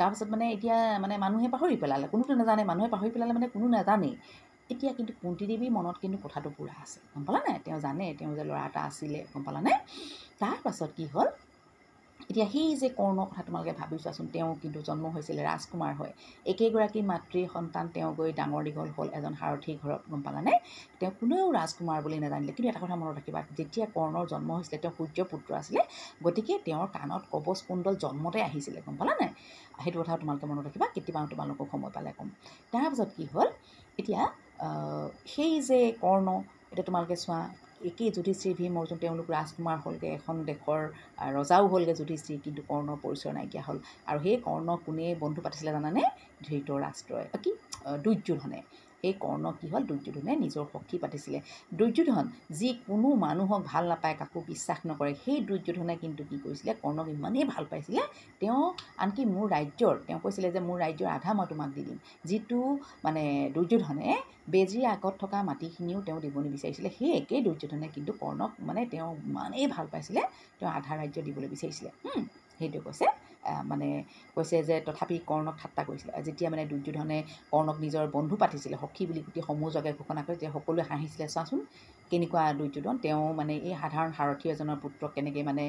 Speaker 1: তাৰপাছত মানে এতিয়া মানে মানুহে পাহৰি পেলালে কোনোতো নাজানে মানুহে পাহৰি পেলালে মানে কোনো নাজানেই এতিয়া কিন্তু কুন্তী দেৱীৰ মনত কিন্তু কথাটো পূৰা আছে গম পালা নাই তেওঁ জানে তেওঁ যে ল'ৰা এটা আছিলে গম পালা নাই তাৰপাছত কি হ'ল এতিয়া সেই যে কৰ্ণ কথা তোমালোকে ভাবি চোৱাচোন তেওঁ কিন্তু জন্ম হৈছিলে ৰাজকুমাৰ হয় একেগৰাকী মাতৃ সন্তান তেওঁ গৈ ডাঙৰ দীঘল হ'ল এজন সাৰথিৰ ঘৰত গম পালানে তেওঁ কোনেও ৰাজকুমাৰ বুলি নাজানিলে কিন্তু এটা কথা মনত ৰাখিবা যেতিয়া কৰ্ণৰ জন্ম হৈছিলে তেওঁ সূৰ্য পুত্ৰ আছিলে গতিকে তেওঁৰ কাণত কবচ কুণ্ডল জন্মতে আহিছিলে গম পালানে সেইটো কথা তোমালোকে মনত ৰাখিবা কেতিয়াবা তোমালোকক সময় পালে ক'ম তাৰপিছত কি হ'ল এতিয়া সেই যে কৰ্ণ এতিয়া তোমালোকে চোৱা একেই যুধিষ্ঠিৰ ভীম অৰ্জুন তেওঁলোক ৰাজকুমাৰ হ'লগৈ এখন দেশৰ ৰজাও হ'লগৈ যুধিষ্ঠিৰ কিন্তু কৰ্ণৰ পৰিচয় নাইকিয়া হ'ল আৰু সেই কৰ্ণ কোনেই বন্ধু পাতিছিলে জানানে ধৃত ৰাষ্ট্ৰই কি দুৰ্যোধনে এই কৰ্ণ কি হ'ল দুৰ্যোধনে নিজৰ সখী পাতিছিলে দুৰ্যোধন যি কোনো মানুহক ভাল নাপায় কাকো বিশ্বাস নকৰে সেই দুৰ্যোধনে কিন্তু কি কৰিছিলে কৰ্ণক ইমানেই ভাল পাইছিলে তেওঁ আনকি মোৰ ৰাজ্যৰ তেওঁ কৈছিলে যে মোৰ ৰাজ্যৰ আধা মই তোমাক দি দিম যিটো মানে দুৰ্যোধনে বেজীৰ আগত থকা মাটিখিনিও তেওঁ দিব নিবিচাৰিছিলে সেই একেই দুৰ্যোধনে কিন্তু কৰ্ণক মানে তেওঁ ইমানেই ভাল পাইছিলে তেওঁ আধা ৰাজ্য দিবলৈ বিচাৰিছিলে সেইটোৱে কৈছে মানে কৈছে যে তথাপি কৰ্ণক ঠাট্টা কৰিছিলে যেতিয়া মানে দুৰ্যোধনে কৰ্ণক নিজৰ বন্ধু পাতিছিলে সখী বুলি গোটেই সমূহজকে ঘোষণা কৰে তেতিয়া সকলোৱে হাঁহিছিলে চাচোন কেনেকুৱা দুৰ্যোধন তেওঁ মানে এই সাধাৰণ সাৰথীয় এজনৰ পুত্ৰক কেনেকৈ মানে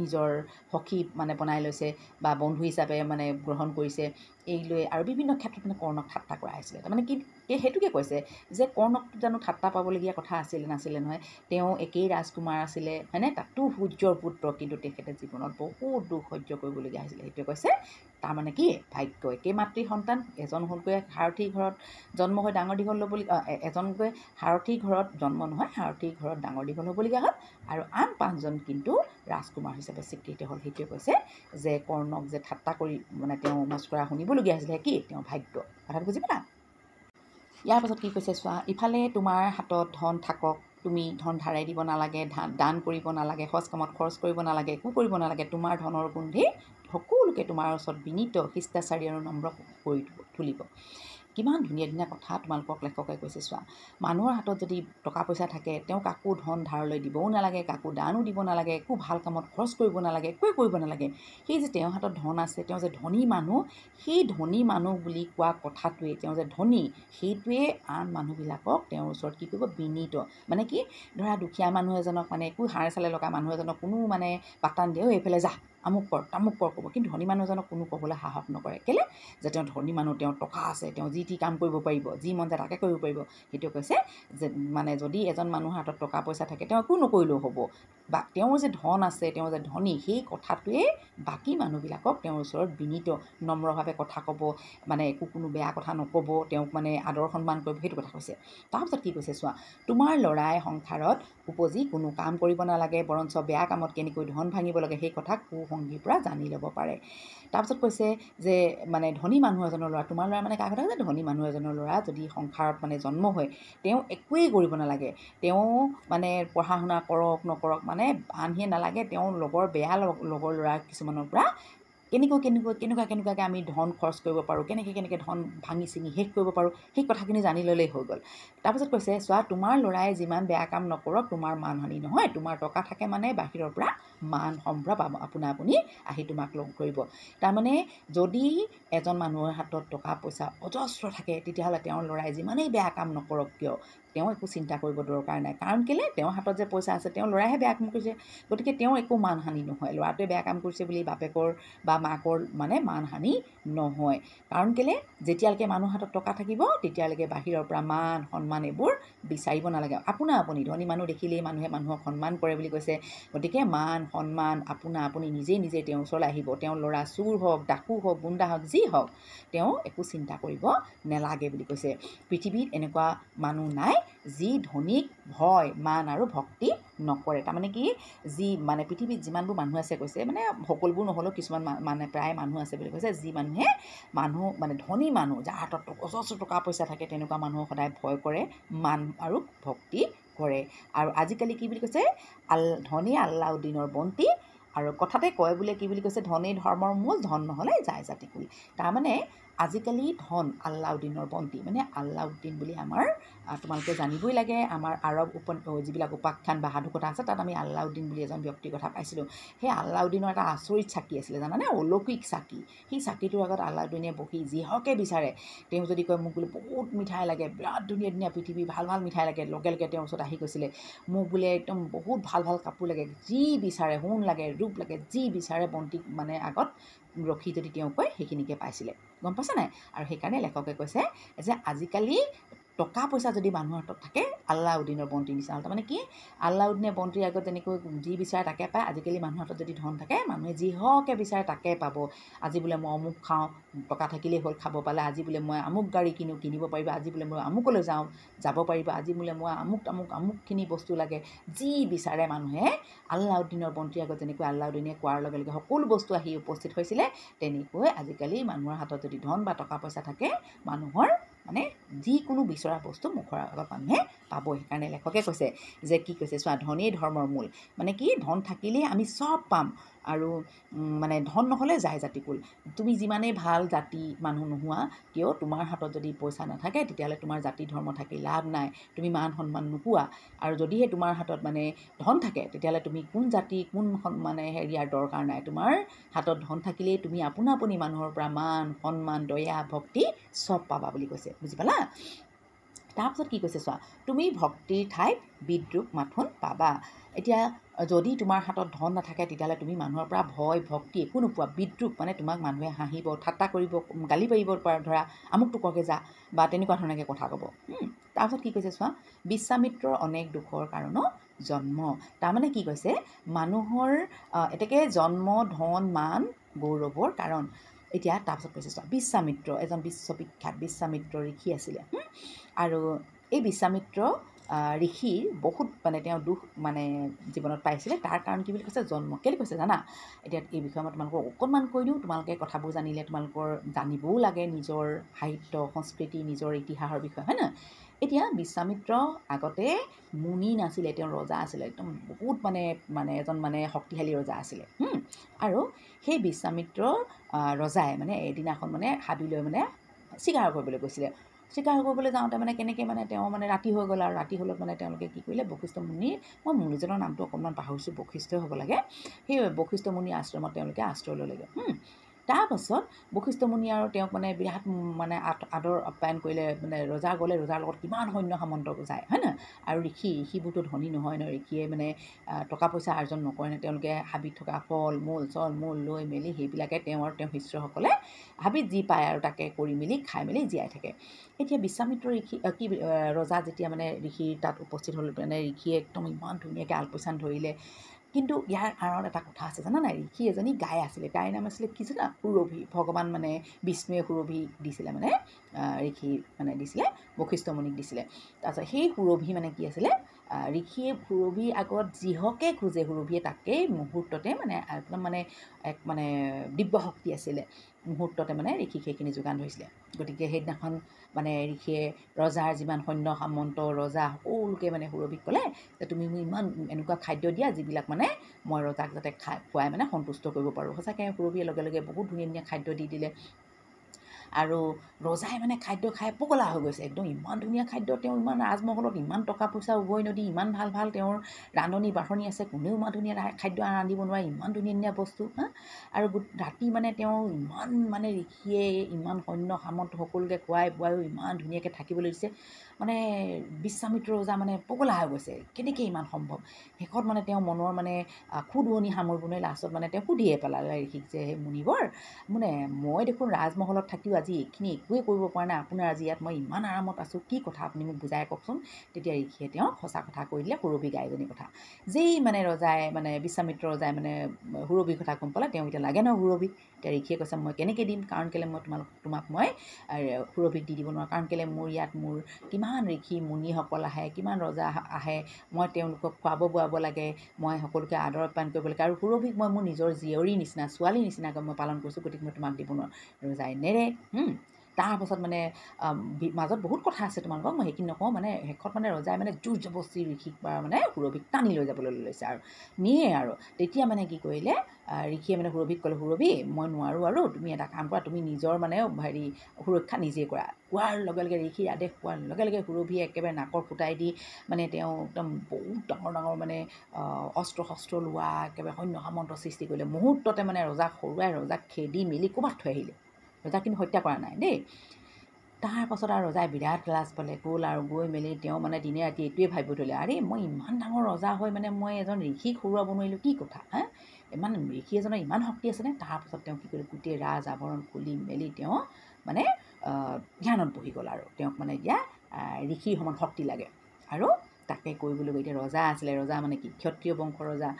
Speaker 1: নিজৰ সখী মানে বনাই লৈছে বা বন্ধু হিচাপে মানে গ্ৰহণ কৰিছে এই লৈ আৰু বিভিন্ন ক্ষেত্ৰত মানে কৰ্ণক ঠাট্টা কৰা হৈছিলে তাৰমানে কি সেই সেইটোকে কৈছে যে কৰ্ণকটো জানো ঠাট্টা পাবলগীয়া কথা আছিলে নাছিলে নহয় তেওঁ একেই ৰাজকুমাৰ আছিলে হয়নে তাতো সূৰ্যৰ পুত্ৰ কিন্তু তেখেতে জীৱনত বহুত দুখ সহ্য কৰিবলগীয়া হৈছিলে সেইটোৱে কৈছে তাৰমানে কি ভাগ্য একেই মাতৃ সন্তান এজন হ'লগৈ সাৰথিৰ ঘৰত জন্ম হৈ ডাঙৰ দীঘল ল'বলৈ এজনগৈ সাৰথিৰ ঘৰত জন্ম নহয় সাৰথিৰ ঘৰত ডাঙৰ দীঘল হ'বলগীয়া হ'ল আৰু আন পাঁচজন কিন্তু ৰাজকুমাৰ হিচাপে স্বীকৃতি হ'ল সেইটোৱে কৈছে যে কৰ্ণক যে ঠাট্টা কৰি মানে তেওঁ মস্কৰা শুনিবলগীয়া হৈছিলে কি তেওঁ ভাগ্য কথাটো বুজি পালা ইয়াৰ পাছত কি কৈছে চোৱা ইফালে তোমাৰ হাতত ধন থাকক তুমি ধন ধাৰাই দিব নালাগে দান কৰিব নালাগে সজ কামত খৰচ কৰিব নালাগে একো কৰিব নালাগে তোমাৰ ধনৰ গোন্ধে সকলোকে তোমাৰ ওচৰত বিনীত শিষ্টাচাৰী আৰু নম্ৰ কৰি তুলিব কিমান ধুনীয়া ধুনীয়া কথা তোমালোকক লেখকে কৈছে চোৱা মানুহৰ হাতত যদি টকা পইচা থাকে তেওঁ কাকো ধন ধাৰলৈ দিবও নালাগে কাকো দানো দিব নালাগে একো ভাল কামত খৰচ কৰিব নালাগে একোৱে কৰিব নালাগে সেই যে তেওঁৰ হাতত ধন আছে তেওঁ যে ধনী মানুহ সেই ধনী মানুহ বুলি কোৱা কথাটোৱে তেওঁ যে ধনী সেইটোৱে আন মানুহবিলাকক তেওঁৰ ওচৰত কি কৰিব বিনীত মানে কি ধৰা দুখীয়া মানুহ এজনক মানে একো হাড় চালে লগা মানুহ এজনক কোনো মানে পাতান দিয়েও এইফালে যা আমুক কৰ তামুক কৰ ক'ব কিন্তু ধনী মানুহজনক কোনো ক'বলৈ সাহস নকৰে কেলে যে তেওঁ ধনী মানুহ তেওঁ টকা আছে তেওঁ যি টি কাম কৰিব পাৰিব যি মন যায় তাকে কৰিব পাৰিব সেইটোৱে কৈছে যে মানে যদি এজন মানুহৰ হাতত টকা পইচা থাকে তেওঁ একো নকৰিলেও হ'ব বা তেওঁৰ যে ধন আছে তেওঁ যে ধনী সেই কথাটোৱেই বাকী মানুহবিলাকক তেওঁৰ ওচৰত বিনীত নম্ৰভাৱে কথা ক'ব মানে একো কোনো বেয়া কথা নক'ব তেওঁক মানে আদৰ সন্মান কৰিব সেইটো কথা কৈছে তাৰপিছত কি কৈছে চোৱা তোমাৰ ল'ৰাই সংসাৰত উপজি কোনো কাম কৰিব নালাগে বৰঞ্চ বেয়া কামত কেনেকৈ ধন ভাঙিব লাগে সেই কথা সংগীৰ পৰা জানি ল'ব পাৰে তাৰপিছত কৈছে যে মানে ধনী মানুহ এজনৰ ল'ৰা তোমাৰ ল'ৰা মানে কাক কথা যে ধনী মানুহ এজনৰ ল'ৰা যদি সংসাৰত মানে জন্ম হয় তেওঁ একোৱেই কৰিব নালাগে তেওঁ মানে পঢ়া শুনা কৰক নকৰক মানে আনহে নালাগে তেওঁ লগৰ বেয়া লগৰ ল'ৰা কিছুমানৰ পৰা কেনেকুৱা কেনেকুৱা কেনেকুৱা কেনেকুৱাকৈ আমি ধন খৰচ কৰিব পাৰোঁ কেনেকৈ কেনেকৈ ধন ভাঙি চিঙি শেষ কৰিব পাৰোঁ সেই কথাখিনি জানি ল'লেই হৈ গ'ল তাৰপিছত কৈছে চোৱা তোমাৰ ল'ৰাই যিমান বেয়া কাম নকৰক তোমাৰ মান হানি নহয় তোমাৰ টকা থাকে মানে বাহিৰৰ পৰা মান সম্ভ্ৰম আপোনা আপুনি আহি তোমাক লগ কৰিব তাৰমানে যদি এজন মানুহৰ হাতত টকা পইচা অজস্ৰ থাকে তেতিয়াহ'লে তেওঁৰ ল'ৰাই যিমানেই বেয়া কাম নকৰক কিয় তেওঁ একো চিন্তা কৰিব দৰকাৰ নাই কাৰণ কেলে তেওঁৰ হাতত যে পইচা আছে তেওঁ ল'ৰাইহে বেয়া কাম কৰিছে গতিকে তেওঁ একো মানহানি নহয় ল'ৰাটোৱে বেয়া কাম কৰিছে বুলি বাপেকৰ বা মাকৰ মানে মানহানি নহয় কাৰণ কেলৈ যেতিয়ালৈকে মানুহৰ হাতত টকা থাকিব তেতিয়ালৈকে বাহিৰৰ পৰা মান সন্মান এইবোৰ বিচাৰিব নালাগে আপোনা আপুনি ধনী মানুহ দেখিলেই মানুহে মানুহক সন্মান কৰে বুলি কৈছে গতিকে মান সন্মান আপোনা আপুনি নিজেই নিজেই তেওঁৰ ওচৰলৈ আহিব তেওঁৰ ল'ৰা চোৰ হওক ডাকু হওক গুণ্ডা হওক যি হওক তেওঁ একো চিন্তা কৰিব নালাগে বুলি কৈছে পৃথিৱীত এনেকুৱা মানুহ নাই যি ধনীক ভয় মান আৰু ভক্তি নকৰে তাৰমানে কি যি মানে পৃথিৱীত যিমানবোৰ মানুহ আছে কৈছে মানে সকলোবোৰ নহ'লেও কিছুমান মানে প্ৰায় মানুহ আছে বুলি কৈছে যি মানুহে মানুহ মানে ধনী মানুহ যাৰ হাতত অজস্ৰ টকা পইচা থাকে তেনেকুৱা মানুহক সদায় ভয় কৰে মান আৰু ভক্তি কৰে আৰু আজিকালি কি বুলি কৈছে আল ধনী আল্লাউদ্দিনৰ বন্তি আৰু কথাতে কয় বোলে কি বুলি কৈছে ধনী ধৰ্মৰ মূল ধন নহ'লে যায় জাতি কুলি তাৰমানে আজিকালি ধন আল্লাউদ্দিনৰ বন্তি মানে আল্লাউদ্দিন বুলি আমাৰ তোমালোকে জানিবই লাগে আমাৰ আৰৱ উপ যিবিলাক উপাখ্যান বা সাধু কথা আছে তাত আমি আল্লাউদ্দিন বুলি এজন ব্যক্তিৰ কথা পাইছিলোঁ সেই আল্লাউদ্দিনৰ এটা আচৰিত চাকি আছিলে জানানে অলৌকিক চাকি সেই চাকিটোৰ আগত আল্লাউদ্দিনে বহি যিহকে বিচাৰে তেওঁ যদি কয় মোক বোলে বহুত মিঠাই লাগে বিৰাট ধুনীয়া ধুনীয়া পৃথিৱী ভাল ভাল মিঠাই লাগে লগে লগে তেওঁৰ ওচৰত আহি গৈছিলে মোক বোলে একদম বহুত ভাল ভাল কাপোৰ লাগে যি বিচাৰে সোণ লাগে ৰূপ লাগে যি বিচাৰে বন্তিক মানে আগত ৰখি যদি তেওঁ কয় সেইখিনিকে পাইছিলে গম পাইছে নাই আৰু সেইকাৰণে লেখকে কৈছে যে আজিকালি টকা পইচা যদি মানুহৰ হাতত থাকে আল্লাহদ্দিনৰ বন্তিৰ নিচিনা তাৰমানে কি আল্লাহদ্দিনে বন্তিৰ আগত যেনেকৈ যি বিচাৰে তাকে পায় আজিকালি মানুহৰ হাতত যদি ধন থাকে মানুহে যি হকে বিচাৰে তাকে পাব আজি বোলে মই অমুক খাওঁ টকা থাকিলেই হ'ল খাব পালে আজি বোলে মই আমুক গাড়ী কিনো কিনিব পাৰিব আজি বোলে মই আমুকলৈ যাওঁ যাব পাৰিব আজি বোলে মই আমুক তামুক আমুকখিনি বস্তু লাগে যি বিচাৰে মানুহে আল্লাউদ্দিনৰ বন্তিৰ আগত যেনেকৈ আল্লাহদ্দিনে কোৱাৰ লগে লগে সকলো বস্তু আহি উপস্থিত হৈছিলে তেনেকৈ আজিকালি মানুহৰ হাতত যদি ধন বা টকা পইচা থাকে মানুহৰ মানে যিকোনো বিচৰা বস্তু মুখৰ আগত মানুহে পাব সেইকাৰণে লেখকে কৈছে যে কি কৈছে চোৱা ধনেই ধৰ্মৰ মূল মানে কি ধন থাকিলেই আমি চব পাম আৰু মানে ধন নহ'লে যায় জাতি কুল তুমি যিমানেই ভাল জাতি মানুহ নোহোৱা কিয় তোমাৰ হাতত যদি পইচা নাথাকে তেতিয়াহ'লে তোমাৰ জাতি ধৰ্ম থাকি লাভ নাই তুমি মান সন্মান নোপোৱা আৰু যদিহে তোমাৰ হাতত মানে ধন থাকে তেতিয়াহ'লে তুমি কোন জাতি কোন মানে হেৰিয়াৰ দৰকাৰ নাই তোমাৰ হাতত ধন থাকিলেই তুমি আপোনা আপুনি মানুহৰ পৰা মান সন্মান দয়া ভক্তি চব পাবা বুলি কৈছে বুজি পালা তাৰপিছত কি কৈছে চোৱা তুমি ভক্তিৰ ঠাইত বিদ্ৰোপ মাথোন পাবা এতিয়া যদি তোমাৰ হাতত ধন নাথাকে তেতিয়াহ'লে তুমি মানুহৰ পৰা ভয় ভক্তি একো নোপোৱা বিদ্ৰোপ মানে তোমাক মানুহে হাঁহিব ঠাট্টা কৰিব গালি পাৰিব পৰা ধৰা আমুক কৰকৈ যা বা তেনেকুৱা ধৰণেকৈ কথা ক'ব তাৰপাছত কি কৈছে চোৱা বিশ্বামিত্ৰৰ অনেক দুখৰ কাৰণেও জন্ম তাৰমানে কি কৈছে মানুহৰ এতেকে জন্ম ধন মান গৌৰৱৰ কাৰণ এতিয়া তাৰপিছত কৈছে চোৱা বিশ্বামিত্ৰ এজন বিশ্ববিখ্যাত বিশ্বামিত্ৰ ঋষি আছিলে আৰু এই বিশ্বামিত্ৰ ঋষিৰ বহুত মানে তেওঁ দুখ মানে জীৱনত পাইছিলে তাৰ কাৰণ কি বুলি কৈছে জন্ম কেলৈ কৈছে জানা এতিয়া এই বিষয়ে মই তোমালোকক অকণমান কৈ দিওঁ তোমালোকে কথাবোৰ জানিলে তোমালোকৰ জানিবও লাগে নিজৰ সাহিত্য সংস্কৃতি নিজৰ ইতিহাসৰ বিষয়ে হয় ন এতিয়া বিশ্বামিত্ৰ আগতে মুনি নাছিলে তেওঁ ৰজা আছিলে একদম বহুত মানে মানে এজন মানে শক্তিশালী ৰজা আছিলে আৰু সেই বিশ্বামিত্ৰ ৰজাই মানে এদিনাখন মানে হাবিলৈ মানে চিকাৰ কৰিবলৈ গৈছিলে চিকাৰ কৰিবলৈ যাওঁতে মানে কেনেকৈ মানে তেওঁ মানে ৰাতি হৈ গ'ল আৰু ৰাতি হ'লত মানে তেওঁলোকে কি কৰিলে বশিষ্ঠ মুনিৰ মই মুনিজনৰ নামটো অকণমান পাহৰিছোঁ বশিষ্ঠই হ'ব লাগে সেই বশিষ্ঠ মুনিৰ আশ্ৰমত তেওঁলোকে আশ্ৰয় ল'লেগৈ তাৰপাছত বশিষ্ঠমুনি আৰু তেওঁক মানে বিৰাট মানে আদৰ আপ্যায়ন কৰিলে মানে ৰজা গ'লে ৰজাৰ লগত কিমান সৈন্য সামন্ত যায় হয় নহয় আৰু ঋষি ঋষিবোৰতো ধনী নহয় ন ঋষিয়ে মানে টকা পইচা আৰ্জন নকৰে নে তেওঁলোকে হাবিত থকা ফল মূল চল মূল লৈ মেলি সেইবিলাকে তেওঁ আৰু তেওঁ শিষ্যসকলে হাবিত যি পায় আৰু তাকে কৰি মেলি খাই মেলি জীয়াই থাকে এতিয়া বিশ্বামিত্ৰ ঋষি কি ৰজা যেতিয়া মানে ঋষিৰ তাত উপস্থিত হ'ল মানে ঋষিয়ে একদম ইমান ধুনীয়াকৈ আলপৈচান ধৰিলে কিন্তু ইয়াৰ আঁৰত এটা কথা আছে জানা নাই ঋষি এজনী গাই আছিলে গাইৰ নাম আছিলে কি জানা সুৰভি ভগৱান মানে বিষ্ণুৱে সুৰভি দিছিলে মানে ঋষি মানে দিছিলে বশিষ্ঠমণিক দিছিলে তাৰপিছত সেই সুৰভি মানে কি আছিলে ঋষিয়ে সুৰভীৰ আগত যিহকে খোজে সুৰভীয়ে তাকেই মুহূৰ্ততে মানে একদম মানে এক মানে দিব্য শক্তি আছিলে মুহূৰ্ততে মানে ঋষিক সেইখিনি যোগান ধৰিছিলে গতিকে সেইদিনাখন মানে ঋষিয়ে ৰজাৰ যিমান সৈন্য সামন্ত ৰজা সকলোকে মানে সুৰভীক ক'লে যে তুমি মোক ইমান এনেকুৱা খাদ্য দিয়া যিবিলাক মানে মই ৰজাক যাতে খাই খুৱাই মানে সন্তুষ্ট কৰিব পাৰোঁ সঁচাকৈ সুৰভীয়ে লগে লগে বহুত ধুনীয়া ধুনীয়া খাদ্য দি দিলে আৰু ৰজাই মানে খাদ্য খাই পগলা হৈ গৈছে একদম ইমান ধুনীয়া খাদ্য তেওঁ ইমান ৰাজমহলত ইমান টকা পইচা উভৈ নদী ইমান ভাল ভাল তেওঁৰ ৰান্ধনি বাঢ়নি আছে কোনেও ইমান ধুনীয়া খাদ্য ৰান্ধিব নোৱাৰে ইমান ধুনীয়া ধুনীয়া বস্তু হাঁ আৰু ৰাতি মানে তেওঁ ইমান মানে ঋষিয়ে ইমান সৈন্য সামন্ত সকলোকে খুৱাই বোৱাইও ইমান ধুনীয়াকৈ থাকিবলৈ দিছে মানে বিশ্বামিত্ৰ ৰজা মানে পগলা হৈ গৈছে কেনেকৈ ইমান সম্ভৱ শেষত মানে তেওঁ মনৰ মানে খুদুৱনি সামৰিবলৈ লাষ্টত মানে তেওঁ সুধিয়ে পেলালে ঋষিক যে সেই মুনিবৰ মানে মই দেখোন ৰাজমহলত থাকিও আজি এইখিনি একোৱেই কৰিব পৰা নাই আপোনাৰ আজি ইয়াত মই ইমান আৰামত আছোঁ কি কথা আপুনি মোক বুজাই কওকচোন তেতিয়া ঋষিয়ে তেওঁক সঁচা কথা কৈ দিলে সুৰভী গাই কথা যেই মানে ৰজাই মানে বিশ্বামিত্ৰ ৰজাই মানে সুৰভীৰ কথা গম পালে তেওঁ এতিয়া লাগে ন সুৰভী এতিয়া ঋষিয়ে কৈছে মই কেনেকৈ দিম কাৰণ কেলৈ মই তোমালোক তোমাক মই সুৰভীক দি দিব নোৱাৰোঁ কাৰণ কেলৈ মোৰ ইয়াত মোৰ কিমান কিমান ঋষি মুনিসকল আহে কিমান ৰজা আহে মই তেওঁলোকক খোৱাব বোৱাব লাগে মই সকলোকে আদৰ আপ্যায়ন কৰিব লাগে আৰু সুৰভিক মই মোৰ নিজৰ জীয়ৰী নিচিনা ছোৱালীৰ নিচিনাকৈ মই পালন কৰিছোঁ গতিকে মই তোমাক দিব নোৱাৰোঁ ৰজাই নেৰে তাৰপাছত মানে মাজত বহুত কথা আছে তোমালোকক মই সেইখিনি নকওঁ মানে শেষত মানে ৰজাই মানে জোৰ জবৰস্তি ঋষিক বা মানে সুৰভিক টানি লৈ যাবলৈ লৈছে আৰু নিয়ে আৰু তেতিয়া মানে কি কৰিলে ঋষিয়ে মানে সুৰভিক ক'লে সুৰভি মই নোৱাৰোঁ আৰু তুমি এটা কাম কৰা তুমি নিজৰ মানে হেৰি সুৰক্ষা নিজেই কৰা কোৱাৰ লগে লগে ঋষিৰ আদেশ কোৱাৰ লগে লগে সুৰভিয়ে একেবাৰে নাকৰ ফুটাই দি মানে তেওঁ একদম বহুত ডাঙৰ ডাঙৰ মানে অস্ত্ৰ শস্ত্ৰ লোৱা একেবাৰে সৈন্য সামন্ত সৃষ্টি কৰিলে মুহূৰ্ততে মানে ৰজাক সৰুৱাই ৰজাক খেদি মেলি ক'ৰবাত থৈ আহিলে ৰজাক কিন্তু হত্যা কৰা নাই দেই তাৰপাছত আৰু ৰজাই বিৰাট লাজ পালে গ'ল আৰু গৈ মেলি তেওঁ মানে দিনে ৰাতি এইটোৱে ভাবিব ধৰিলে আৰে মই ইমান ডাঙৰ ৰজা হৈ মানে মই এজন ঋষিক হৰুৱাব নোৱাৰিলোঁ কি কথা হা ইমান ঋষি এজনৰ ইমান শক্তি আছেনে তাৰপাছত তেওঁ কি কৰিলে গোটেই ৰাজ আৱৰণ খুলি মেলি তেওঁ মানে ধ্যানত বহি গ'ল আৰু তেওঁক মানে এতিয়া ঋষিৰ সমান শক্তি লাগে আৰু তাকে কৰিবলৈ এতিয়া ৰজা আছিলে ৰজা মানে কি ক্ষত্ৰিয় বংশ ৰজা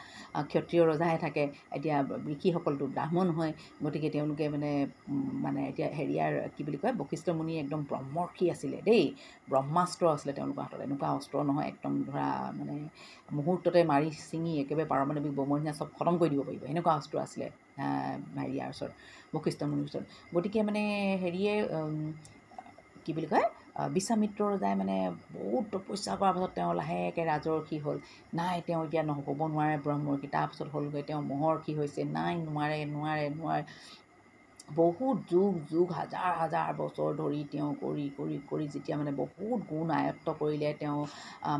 Speaker 1: ক্ষত্ৰিয় ৰজাহে থাকে এতিয়া ঋষিসকলটো ব্ৰাহ্মণ হয় গতিকে তেওঁলোকে মানে মানে এতিয়া হেৰিয়াৰ কি বুলি কয় বশিষ্ঠমুনি একদম ব্ৰহ্মৰ্ষী আছিলে দেই ব্ৰহ্মাস্ত্ৰ আছিলে তেওঁলোকৰ হাতত এনেকুৱা অস্ত্ৰ নহয় একদম ধৰা মানে মুহূৰ্ততে মাৰি ছিঙি একেবাৰে পাৰমাণৱিক বমৰদিনা চব খতম কৰি দিব পাৰিব এনেকুৱা অস্ত্ৰ আছিলে হেৰিয়াৰ ওচৰত বশিষ্ঠমুনিৰ ওচৰত গতিকে মানে হেৰিয়ে কি বুলি কয় বিশ্বামিত্ৰ ৰজাই মানে বহুত তপস্যা কৰাৰ পাছত তেওঁ লাহেকৈ ৰাজৰ্ষি হ'ল নাই তেওঁ এতিয়া নহ'ব নোৱাৰে ব্ৰহ্মৰ্ষি তাৰপিছত হ'লগৈ তেওঁ মহৰ্ষি হৈছে নাই নোৱাৰে নোৱাৰে নোৱাৰে বহুত যুগ যুগ হাজাৰ হাজাৰ বছৰ ধৰি তেওঁ কৰি কৰি কৰি যেতিয়া মানে বহুত গুণ আয়ত্ব কৰিলে তেওঁ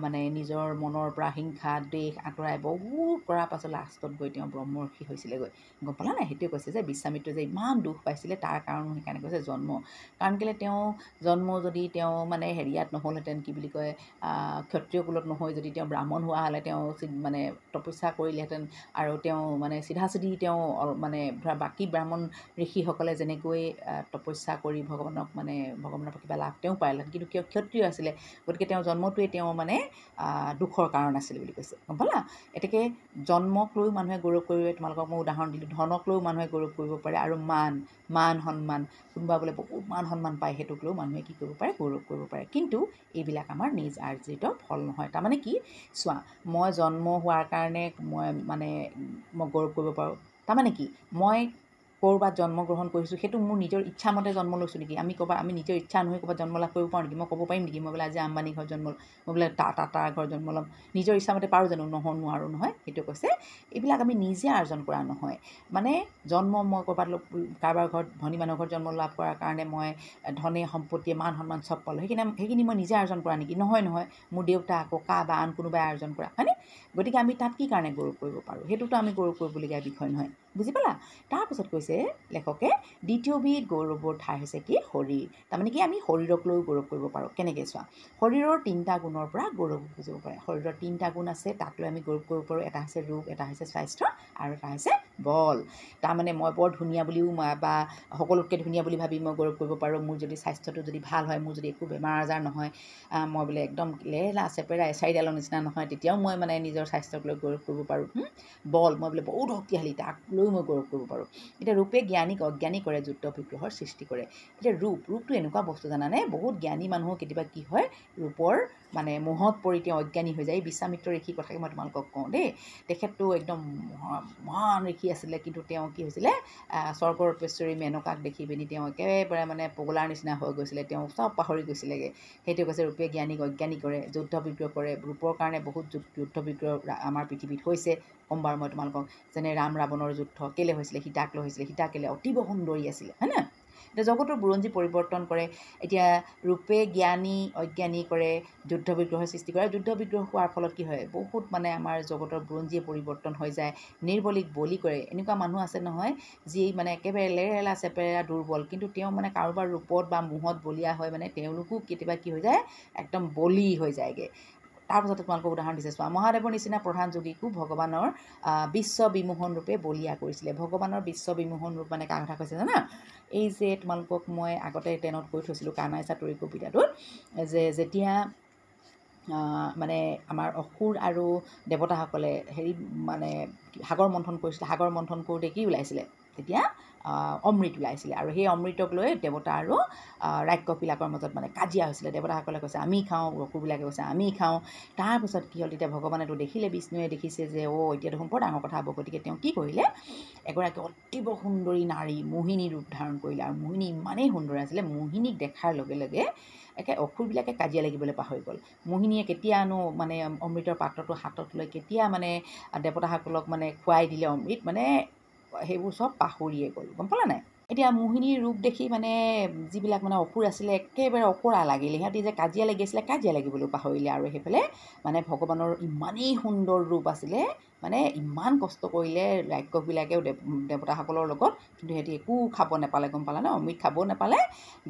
Speaker 1: মানে নিজৰ মনৰ পৰা হিংসা দেশ আঁতৰাই বহুত কৰাৰ পাছত লাষ্টত গৈ তেওঁ ব্ৰহ্মৰ্ষী হৈছিলেগৈ গম পালা নাই সেইটোৱে কৈছে যে বিশ্বামিত্ৰ যে ইমান দুখ পাইছিলে তাৰ কাৰণ সেইকাৰণে কৈছে জন্ম কাৰণ কেলৈ তেওঁ জন্ম যদি তেওঁ মানে হেৰিয়াত নহ'লহেঁতেন কি বুলি কয় ক্ষত্ৰিয় কুলত নহৈ যদি তেওঁ ব্ৰাহ্মণ হোৱা হ'লে তেওঁ মানে তপস্যা কৰিলেহেঁতেন আৰু তেওঁ মানে চিধা চিধি তেওঁ মানে ধৰা বাকী ব্ৰাহ্মণ ঋষিসকল যিসকলে যেনেকৈ তপস্যা কৰি ভগৱানক মানে ভগৱানৰ পৰা কিবা লাভ তেওঁ পাৰিলেহেঁতেন কিন্তু কিয় ক্ষত্ৰিয় আছিলে গতিকে তেওঁ জন্মটোৱে তেওঁ মানে দুখৰ কাৰণ আছিল বুলি কৈছে গম পালা এতেকে জন্মক লৈও মানুহে গৌৰৱ কৰিব তোমালোকক মই উদাহৰণ দিলোঁ ধনক লৈও মানুহে গৌৰৱ কৰিব পাৰে আৰু মান মান সন্মান কোনোবা বোলে বহুত মান সন্মান পায় সেইটোক লৈও মানুহে কি কৰিব পাৰে গৌৰৱ কৰিব পাৰে কিন্তু এইবিলাক আমাৰ নিজ আৰ্জিত ফল নহয় তাৰমানে কি চোৱা মই জন্ম হোৱাৰ কাৰণে মই মানে মই গৌৰৱ কৰিব পাৰোঁ তাৰমানে কি মই ক'ৰবাত জন্ম গ্ৰহণ কৰিছোঁ সেইটো মোৰ নিজৰ ইচ্ছা মতে জন্ম লৈছোঁ নেকি আমি ক'ৰবাত আমি নিজৰ ইচ্ছা নহয় ক'ৰবাত জন্ম লাভ কৰিব পাৰোঁ নেকি মই ক'ব পাৰিম নেকি মই বোলে আজি আম্বানী ঘৰ জন্ম ল'ম মই বোলে তা তাৰ ঘৰ জন্ম ল'ম নিজৰ ইচ্ছামতে পাৰোঁ জানো নহয় নোৱাৰোঁ নহয় সেইটো কৈছে এইবিলাক আমি নিজে আৰ্জন কৰা নহয় মানে জন্ম মই ক'ৰবাত কাৰোবাৰ ঘৰত ভনী মানুহৰ ঘৰত জন্ম লাভ কৰাৰ কাৰণে মই ধনে সম্পত্তিয়ে মান সন্মান চব পালোঁ সেইখিনি সেইখিনি মই নিজে আৰ্জন কৰা নেকি নহয় নহয় মোৰ দেউতা ককা বা আন কোনোবাই আৰ্জন কৰা হয়নে গতিকে আমি তাত কি কাৰণে গৌৰৱ কৰিব পাৰোঁ সেইটোতো আমি গৌৰৱ কৰিবলগীয়া বিষয় নহয় বুজি পালা তাৰপিছত কৈছে লেখকে দ্বিতীয়বিধ গৌৰৱৰ ঠাই হৈছে কি শৰীৰ তাৰমানে কি আমি শৰীৰক লৈও গৌৰৱ কৰিব পাৰোঁ কেনেকৈ চোৱা শৰীৰৰ তিনিটা গুণৰ পৰা গৌৰৱ বুজিব পাৰে শৰীৰৰ তিনিটা গুণ আছে তাক লৈ আমি গৌৰৱ কৰিব পাৰোঁ এটা হৈছে ৰোগ এটা হৈছে স্বাস্থ্য আৰু এটা হৈছে বল তাৰমানে মই বৰ ধুনীয়া বুলিও বা সকলোতকৈ ধুনীয়া বুলি ভাবি মই গৌৰৱ কৰিব পাৰোঁ মোৰ যদি স্বাস্থ্যটো যদি ভাল হয় মোৰ যদি একো বেমাৰ আজাৰ নহয় মই বোলে একদম লেলা চেপেৰা এচাৰিডালৰ নিচিনা নহয় তেতিয়াও মই মানে নিজৰ স্বাস্থ্যক লৈ গৌৰৱ কৰিব পাৰোঁ বল মই বোলে বহুত শক্তিশালী তাক লৈও মই গৌৰৱ কৰিব পাৰোঁ এতিয়া ৰূপে জ্ঞানীক অজ্ঞানী কৰে যুদ্ধ বিগ্ৰহৰ সৃষ্টি কৰে এতিয়া ৰূপ ৰূপটো এনেকুৱা বস্তু জানানে বহুত জ্ঞানী মানুহো কেতিয়াবা কি হয় ৰূপৰ মানে মোহত পৰি তেওঁ অজ্ঞানী হৈ যায় এই বিশ্বামিত্ৰ ঋষিৰ কথাকে মই তোমালোকক কওঁ দেই তেখেততো একদম মহান ঋষি আছিলে কিন্তু তেওঁ কি হৈছিলে স্বৰ্গ ৰূপেশ্বৰী মেনকাক দেখি পিনি তেওঁ একেবাৰে মানে পগলাৰ নিচিনা হৈ গৈছিলে তেওঁ চব পাহৰি গৈছিলেগৈ সেইটো কৈছে ৰূপে জ্ঞানীক অজ্ঞানী কৰে যুদ্ধ বিগ্ৰহ কৰে ৰূপৰ কাৰণে বহুত যুদ্ধ বিগ্ৰহ আমাৰ পৃথিৱীত হৈছে সোমবাৰ মই তোমালোকক যেনে ৰাম ৰাৱণৰ যুদ্ধ কেলৈ হৈছিলে সীতাক লৈ হৈছিলে সীতা কেলে অতীৱ সুন্দৰী আছিলে হয়নে এতিয়া জগতৰ বুৰঞ্জী পৰিৱৰ্তন কৰে এতিয়া ৰূপে জ্ঞানী অজ্ঞানী কৰে যুদ্ধ বিগ্ৰহৰ সৃষ্টি কৰে যুদ্ধ বিগ্ৰহ হোৱাৰ ফলত কি হয় বহুত মানে আমাৰ জগতৰ বুৰঞ্জীয়ে পৰিৱৰ্তন হৈ যায় নিৰ্বলিক বলি কৰে এনেকুৱা মানুহ আছে নহয় যি মানে একেবাৰে লেৰেলা চেপেৰা দুৰ্বল কিন্তু তেওঁ মানে কাৰোবাৰ ৰূপত বা মুহত বলীয়া হয় মানে তেওঁলোকো কেতিয়াবা কি হৈ যায় একদম বলি হৈ যায়গৈ তাৰপাছত তোমালোকক উদাহৰণ দিছে চোৱা মহাদেৱৰ নিচিনা প্ৰধান যোগীকো ভগৱানৰ বিশ্ব বিমোহন ৰূপে বলীয়া কৰিছিলে ভগৱানৰ বিশ্ব বিমোহন ৰূপ মানে কাৰ কথা কৈছে জানা এই যে তোমালোকক মই আগতে টেনত কৈ থৈছিলোঁ কানাই চাতুৰি কবিতাটোত যে যেতিয়া মানে আমাৰ অসুৰ আৰু দেৱতাসকলে হেৰি মানে সাগৰ মন্থন কৰিছিলে সাগৰ মন্থন কৰোঁতে কি ওলাইছিলে তেতিয়া অমৃত ওলাইছিলে আৰু সেই অমৃতক লৈ দেৱতা আৰু ৰাক্যবিলাকৰ মাজত মানে কাজিয়া হৈছিলে দেৱতাসকলে কৈছে আমি খাওঁ ৰকুবিলাকে কৈছে আমি খাওঁ তাৰপিছত কি হ'ল তেতিয়া ভগৱানেতো দেখিলে বিষ্ণুৱে দেখিছে যে অ' এতিয়া দেখোন বৰ ডাঙৰ কথা হ'ব গতিকে তেওঁ কি কৰিলে এগৰাকী অতিব সুন্দৰী নাৰী মোহিনী ৰূপ ধাৰণ কৰিলে আৰু মোহিনী ইমানেই সুন্দৰ আছিলে মোহিনীক দেখাৰ লগে লগে একে অসুৰবিলাকে কাজিয়া লাগিবলৈ পাহৰি গ'ল মোহিনীয়ে কেতিয়ানো মানে অমৃতৰ পাত্ৰটো হাতত লৈ কেতিয়া মানে দেৱতাসকলক মানে খুৱাই দিলে অমৃত মানে সেইবোৰ চব পাহৰিয়ে গ'ল গম পালা নাই এতিয়া মোহিনীৰ ৰূপ দেখি মানে যিবিলাক মানে অসুৰ আছিলে একেবাৰে অকৰা লাগিলে সিহঁতি যে কাজিয়া লাগি আছিলে কাজিয়া লাগিবলৈ পাহৰিলে আৰু সেইফালে মানে ভগৱানৰ ইমানেই সুন্দৰ ৰূপ আছিলে মানে ইমান কষ্ট কৰিলে ৰাক্ষসবিলাকেও দেৱতাসকলৰ লগত কিন্তু সিহঁতি একো খাব নেপালে গম পালে ন অমৃত খাবও নেপালে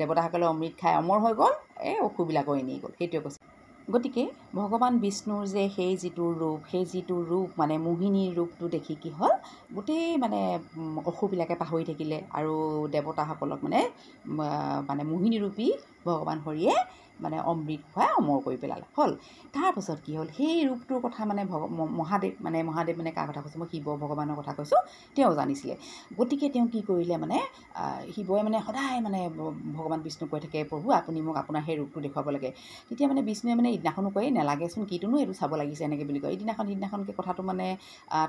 Speaker 1: দেৱতাসকলে অমৃত খাই অমৰ হৈ গ'ল এই অসুৰবিলাকৰ এনেই গ'ল সেইটোৱে কৈছে গতিকে ভগৱান বিষ্ণুৰ যে সেই যিটো ৰূপ সেই যিটো ৰূপ মানে মোহিনীৰ ৰূপটো দেখি কি হ'ল গোটেই মানে অসুৰবিলাকে পাহৰি থাকিলে আৰু দেৱতাসকলক মানে মানে মোহিনীৰূপী ভগৱান হৰিয়ে মানে অমৃত খুৱাই অমৰ কৰি পেলালে হ'ল তাৰপাছত কি হ'ল সেই ৰূপটোৰ কথা মানে ভগ মহাদেৱ মানে মহাদেৱ মানে কাৰ কথা কৈছোঁ মই শিৱ ভগৱানৰ কথা কৈছোঁ তেওঁ জানিছিলে গতিকে তেওঁ কি কৰিলে মানে শিৱই মানে সদায় মানে ভগৱান বিষ্ণু কৈ থাকে প্ৰভু আপুনি মোক আপোনাৰ সেই ৰূপটো দেখুৱাব লাগে তেতিয়া মানে বিষ্ণুৱে মানে ইদিনাখনো কয় নেলাগেচোন কিটোনো এইটো চাব লাগিছে এনেকৈ বুলি কয় ইদিনাখন সিদিনাখনকে কথাটো মানে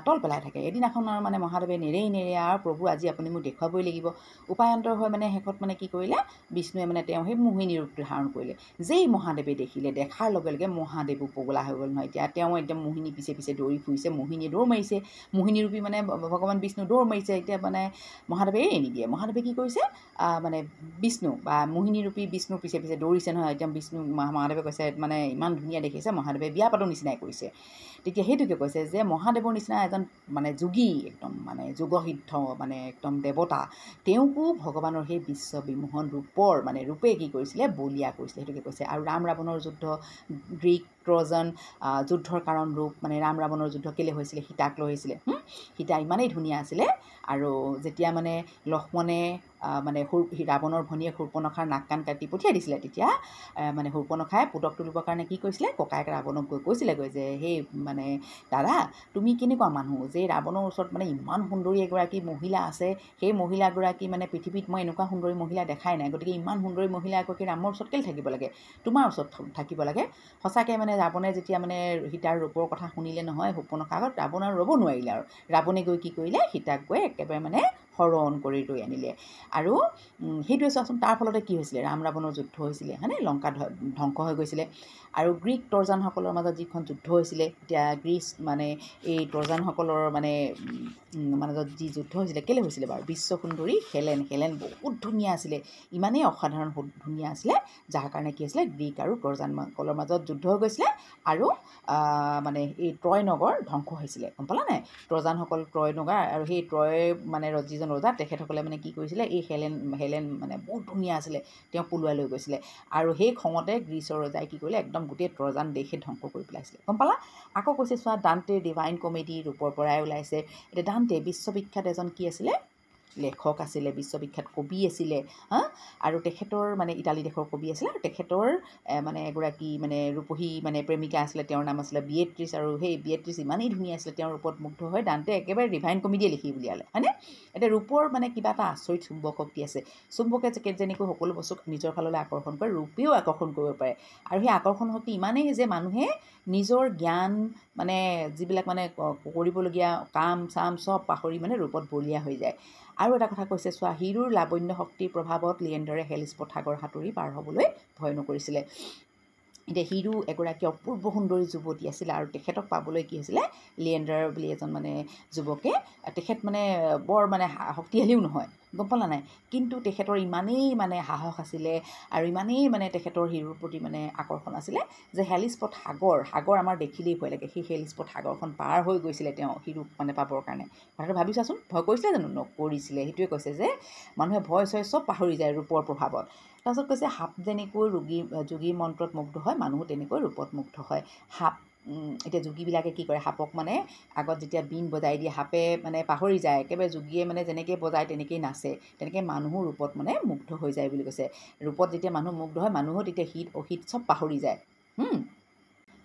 Speaker 1: তল পেলাই থাকে এদিনাখন আৰু মানে মহাদেৱে নেৰেই নেৰে আৰু প্ৰভু আজি আপুনি মোক দেখুৱাবই লাগিব উপায়ন্তৰ হৈ মানে শেষত মানে কি কৰিলে বিষ্ণুৱে মানে তেওঁ সেই মোহিনী ৰূপটো ধাৰণ কৰিলে যে মহাদেৱে দেখিলে দেখাৰ লগে লগে মহাদেৱো পগলা হৈ গ'ল নহয় এতিয়া তেওঁ একদম মোহিনী পিছে পিছে দৌৰি ফুৰিছে মোহিনীয়ে দৌৰ মাৰিছে মোহিনীৰূপী মানে ভগৱান বিষ্ণু দৌৰ মাৰিছে এতিয়া মানে মহাদেৱে এৰি নিদিয়ে মহাদেৱে কি কৰিছে মানে বিষ্ণু বা মোহিনীৰূপী বিষ্ণু পিছে পিছে দৌৰিছে নহয় একদম বিষ্ণু মহাদেৱে কৈছে মানে ইমান ধুনীয়া দেখিছে মহাদেৱে বিয়া পাতৰ নিচিনাই কৰিছে তেতিয়া সেইটোকে কৈছে যে মহাদেৱৰ নিচিনা এজন মানে যোগী একদম মানে যোগসিদ্ধ মানে একদম দেৱতা তেওঁকো ভগৱানৰ সেই বিশ্ববিমোহন ৰূপৰ মানে ৰূপে কি কৰিছিলে বলীয়া কৰিছিলে সেইটোকে কৈছে আৰু ৰাম ৰাৱণৰ যুদ্ধ গ্ৰীক ট্ৰজন যুদ্ধৰ কাৰণ ৰূপ মানে ৰাম ৰাৱণৰ যুদ্ধ কেলৈ হৈছিলে সীতাক লৈ হৈছিলে সীতা ইমানেই ধুনীয়া আছিলে আৰু যেতিয়া মানে লক্ষ্মণে মানে সুৰ ৰাৱণৰ ভনীয়েক সূৰ্পনখাৰ নাক কাণ কাটি পঠিয়াই দিছিলে তেতিয়া মানে সুৰ্পণখাই পুতক তুলিবৰ কাৰণে কি কৈছিলে ককায়েক ৰাৱণক গৈ কৈছিলেগৈ যে সেই মানে দাদা তুমি কেনেকুৱা মানুহ যে ৰাৱণৰ ওচৰত মানে ইমান সুন্দৰী এগৰাকী মহিলা আছে সেই মহিলাগৰাকী মানে পৃথিৱীত মই এনেকুৱা সুন্দৰী মহিলা দেখাই নাই গতিকে ইমান সুন্দৰী মহিলা এগৰাকী ৰামৰ ওচৰত কেলৈ থাকিব লাগে তোমাৰ ওচৰত থাকিব লাগে সঁচাকৈ মানে ৰাৱণে যেতিয়া মানে সীতাৰ ৰূপৰ কথা শুনিলে নহয় সুৰ্পণখাৰ আগত ৰাৱণ আৰু ৰ'ব নোৱাৰিলে আৰু ৰাৱণে গৈ কি কৰিলে সীতাক গৈ একেবাৰে মানে শৰণ কৰি ৰৈ আনিলে আৰু সেইটোৱে চোৱাচোন তাৰ ফলতে কি হৈছিলে ৰাম ৰাৱণৰ যুদ্ধ হৈছিলে হয়নে লংকা ধ্বংস হৈ গৈছিলে আৰু গ্ৰীক টৰ্জানসকলৰ মাজত যিখন যুদ্ধ হৈছিলে এতিয়া গ্ৰীচ মানে এই টৰ্জানসকলৰ মানে মাজত যি যুদ্ধ হৈছিলে কেলৈ হৈছিলে বাৰু বিশ্ব সুন্দৰী হেলেন হেলেন বহুত ধুনীয়া আছিলে ইমানেই অসাধাৰণ ধুনীয়া আছিলে যাৰ কাৰণে কি আছিলে গ্ৰীক আৰু টৰ্জানসকলৰ মাজত যুদ্ধ হৈ গৈছিলে আৰু মানে এই ট্ৰয় নগৰ ধ্বংস হৈছিলে গম পালা নাই ট্ৰজানসকল ট্ৰয় নগৰ আৰু সেই ট্ৰয় মানে যিজন ৰজা তেখেতসকলে মানে কি কৰিছিলে এই হেলেন হেলেন মানে বহুত ধুনীয়া আছিলে তেওঁ পলুৱাই লৈ গৈছিলে আৰু সেই খঙতে গ্ৰীচৰ ৰজাই কি কৰিলে একদম একদম গোটেই তৰজান দেশে ধ্বংস কৰি পেলাইছিলে গম পালা আকৌ কৈছে চোৱা দান্তে ডিভাইন কমেডি ৰূপৰ পৰাই ওলাইছে এতিয়া দান্তে বিশ্ববিখ্যাত এজন কি আছিলে লেখক আছিলে বিশ্ববিখ্যাত কবি আছিলে হা আৰু তেখেতৰ মানে ইটালী দেশৰ কবি আছিলে আৰু তেখেতৰ মানে এগৰাকী মানে ৰূপহী মানে প্ৰেমিকা আছিলে তেওঁৰ নাম আছিলে বিয়েট্ৰিছ আৰু সেই বিয়েট্ৰিছ ইমানেই ধুনীয়া আছিলে তেওঁৰ ওপৰত মুগ্ধ হয় দান্তে একেবাৰে ৰিভাইন কমেডিয়ে লিখি উলিয়ালে হয়নে এতিয়া ৰূপৰ মানে কিবা এটা আচৰিত চুম্বক শক্তি আছে চুম্বকে যে যেনেকৈ সকলো বস্তুক নিজৰ ফাললৈ আকৰ্ষণ কৰে ৰূপেও আকৰ্ষণ কৰিব পাৰে আৰু সেই আকৰ্ষণ শক্তি ইমানেই যে মানুহে নিজৰ জ্ঞান মানে যিবিলাক মানে কৰিবলগীয়া কাম চাম চব পাহৰি মানে ৰূপত বলীয়া হৈ যায় আৰু এটা কথা কৈছে চোৱা হিৰোৰ লাবণ্য শক্তিৰ প্ৰভাৱত লিয়েণ্ডাৰে হেলিচ পথাগৰ সাঁতুৰি পাৰ হ'বলৈ ভয় নকৰিছিলে এতিয়া হিৰো এগৰাকী অপূৰ্ব সুন্দৰী যুৱতী আছিলে আৰু তেখেতক পাবলৈ কি হৈছিলে লিয়েণ্ডাৰ বুলি এজন মানে যুৱকে তেখেত মানে বৰ মানে শক্তিশালীও নহয় গম পালা নাই কিন্তু তেখেতৰ ইমানেই মানে সাহস আছিলে আৰু ইমানেই মানে তেখেতৰ হিৰোৰ প্ৰতি মানে আকৰ্ষণ আছিলে যে হেলিস্পট সাগৰ সাগৰ আমাৰ দেখিলেই ভয় লাগে সেই হেলিস্পট সাগৰখন পাৰ হৈ গৈছিলে তেওঁ হিৰোক মানে পাবৰ কাৰণে কথাটো ভাবি চাচোন ভয় কৰিছিলে জানো নকৰিছিলে সেইটোৱে কৈছে যে মানুহে ভয় চয় চব পাহৰি যায় ৰূপৰ প্ৰভাৱত তাৰপাছত কৈছে সাপ যেনেকৈ ৰোগী যোগীৰ মন্ত্ৰত মুগ্ধ হয় মানুহো তেনেকৈ ৰূপত মুগ্ধ হয় সাপ এতিয়া যোগীবিলাকে কি কৰে সাপক মানে আগত যেতিয়া বীন বজাই দিয়ে সাপে মানে পাহৰি যায় একেবাৰে যোগীয়ে মানে যেনেকৈ বজায় তেনেকেই নাচে তেনেকৈ মানুহো ৰূপত মানে মুগ্ধ হৈ যায় বুলি কৈছে ৰূপত যেতিয়া মানুহ মুগ্ধ হয় মানুহো তেতিয়া হিত অহিত চব পাহৰি যায়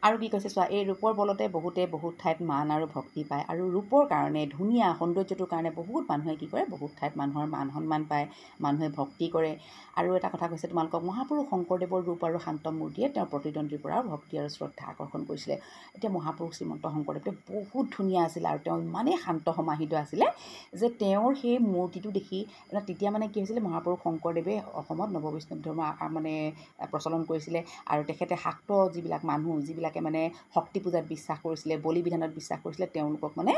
Speaker 1: আৰু কি কৈছে চোৱা এই ৰূপৰ বলতে বহুতে বহুত ঠাইত মান আৰু ভক্তি পায় আৰু ৰূপৰ কাৰণে ধুনীয়া সৌন্দৰ্যটোৰ কাৰণে বহুত মানুহে কি কৰে বহুত ঠাইত মানুহৰ মান সন্মান পায় মানুহে ভক্তি কৰে আৰু এটা কথা কৈছে তোমালোকক মহাপুৰুষ শংকৰদেৱৰ ৰূপ আৰু শান্ত মূৰ্তিয়ে তেওঁৰ প্ৰতিদ্বন্দ্বীৰ পৰাও ভক্তি আৰু শ্ৰদ্ধা আকৰ্ষণ কৰিছিলে এতিয়া মহাপুৰুষ শ্ৰীমন্ত শংকৰদেৱটো বহুত ধুনীয়া আছিলে আৰু তেওঁ ইমানেই শান্ত সমাহিত আছিলে যে তেওঁৰ সেই মূৰ্তিটো দেখি তেতিয়া মানে কি হৈছিলে মহাপুৰুষ শংকৰদেৱে অসমত নৱ বৈষ্ণৱ ধৰ্ম মানে প্ৰচলন কৰিছিলে আৰু তেখেতে শাক্ত যিবিলাক মানুহ যিবিলাক যিবিলাকে মানে শক্তি পূজাত বিশ্বাস কৰিছিলে বলি বিধানত বিশ্বাস কৰিছিলে তেওঁলোকক মানে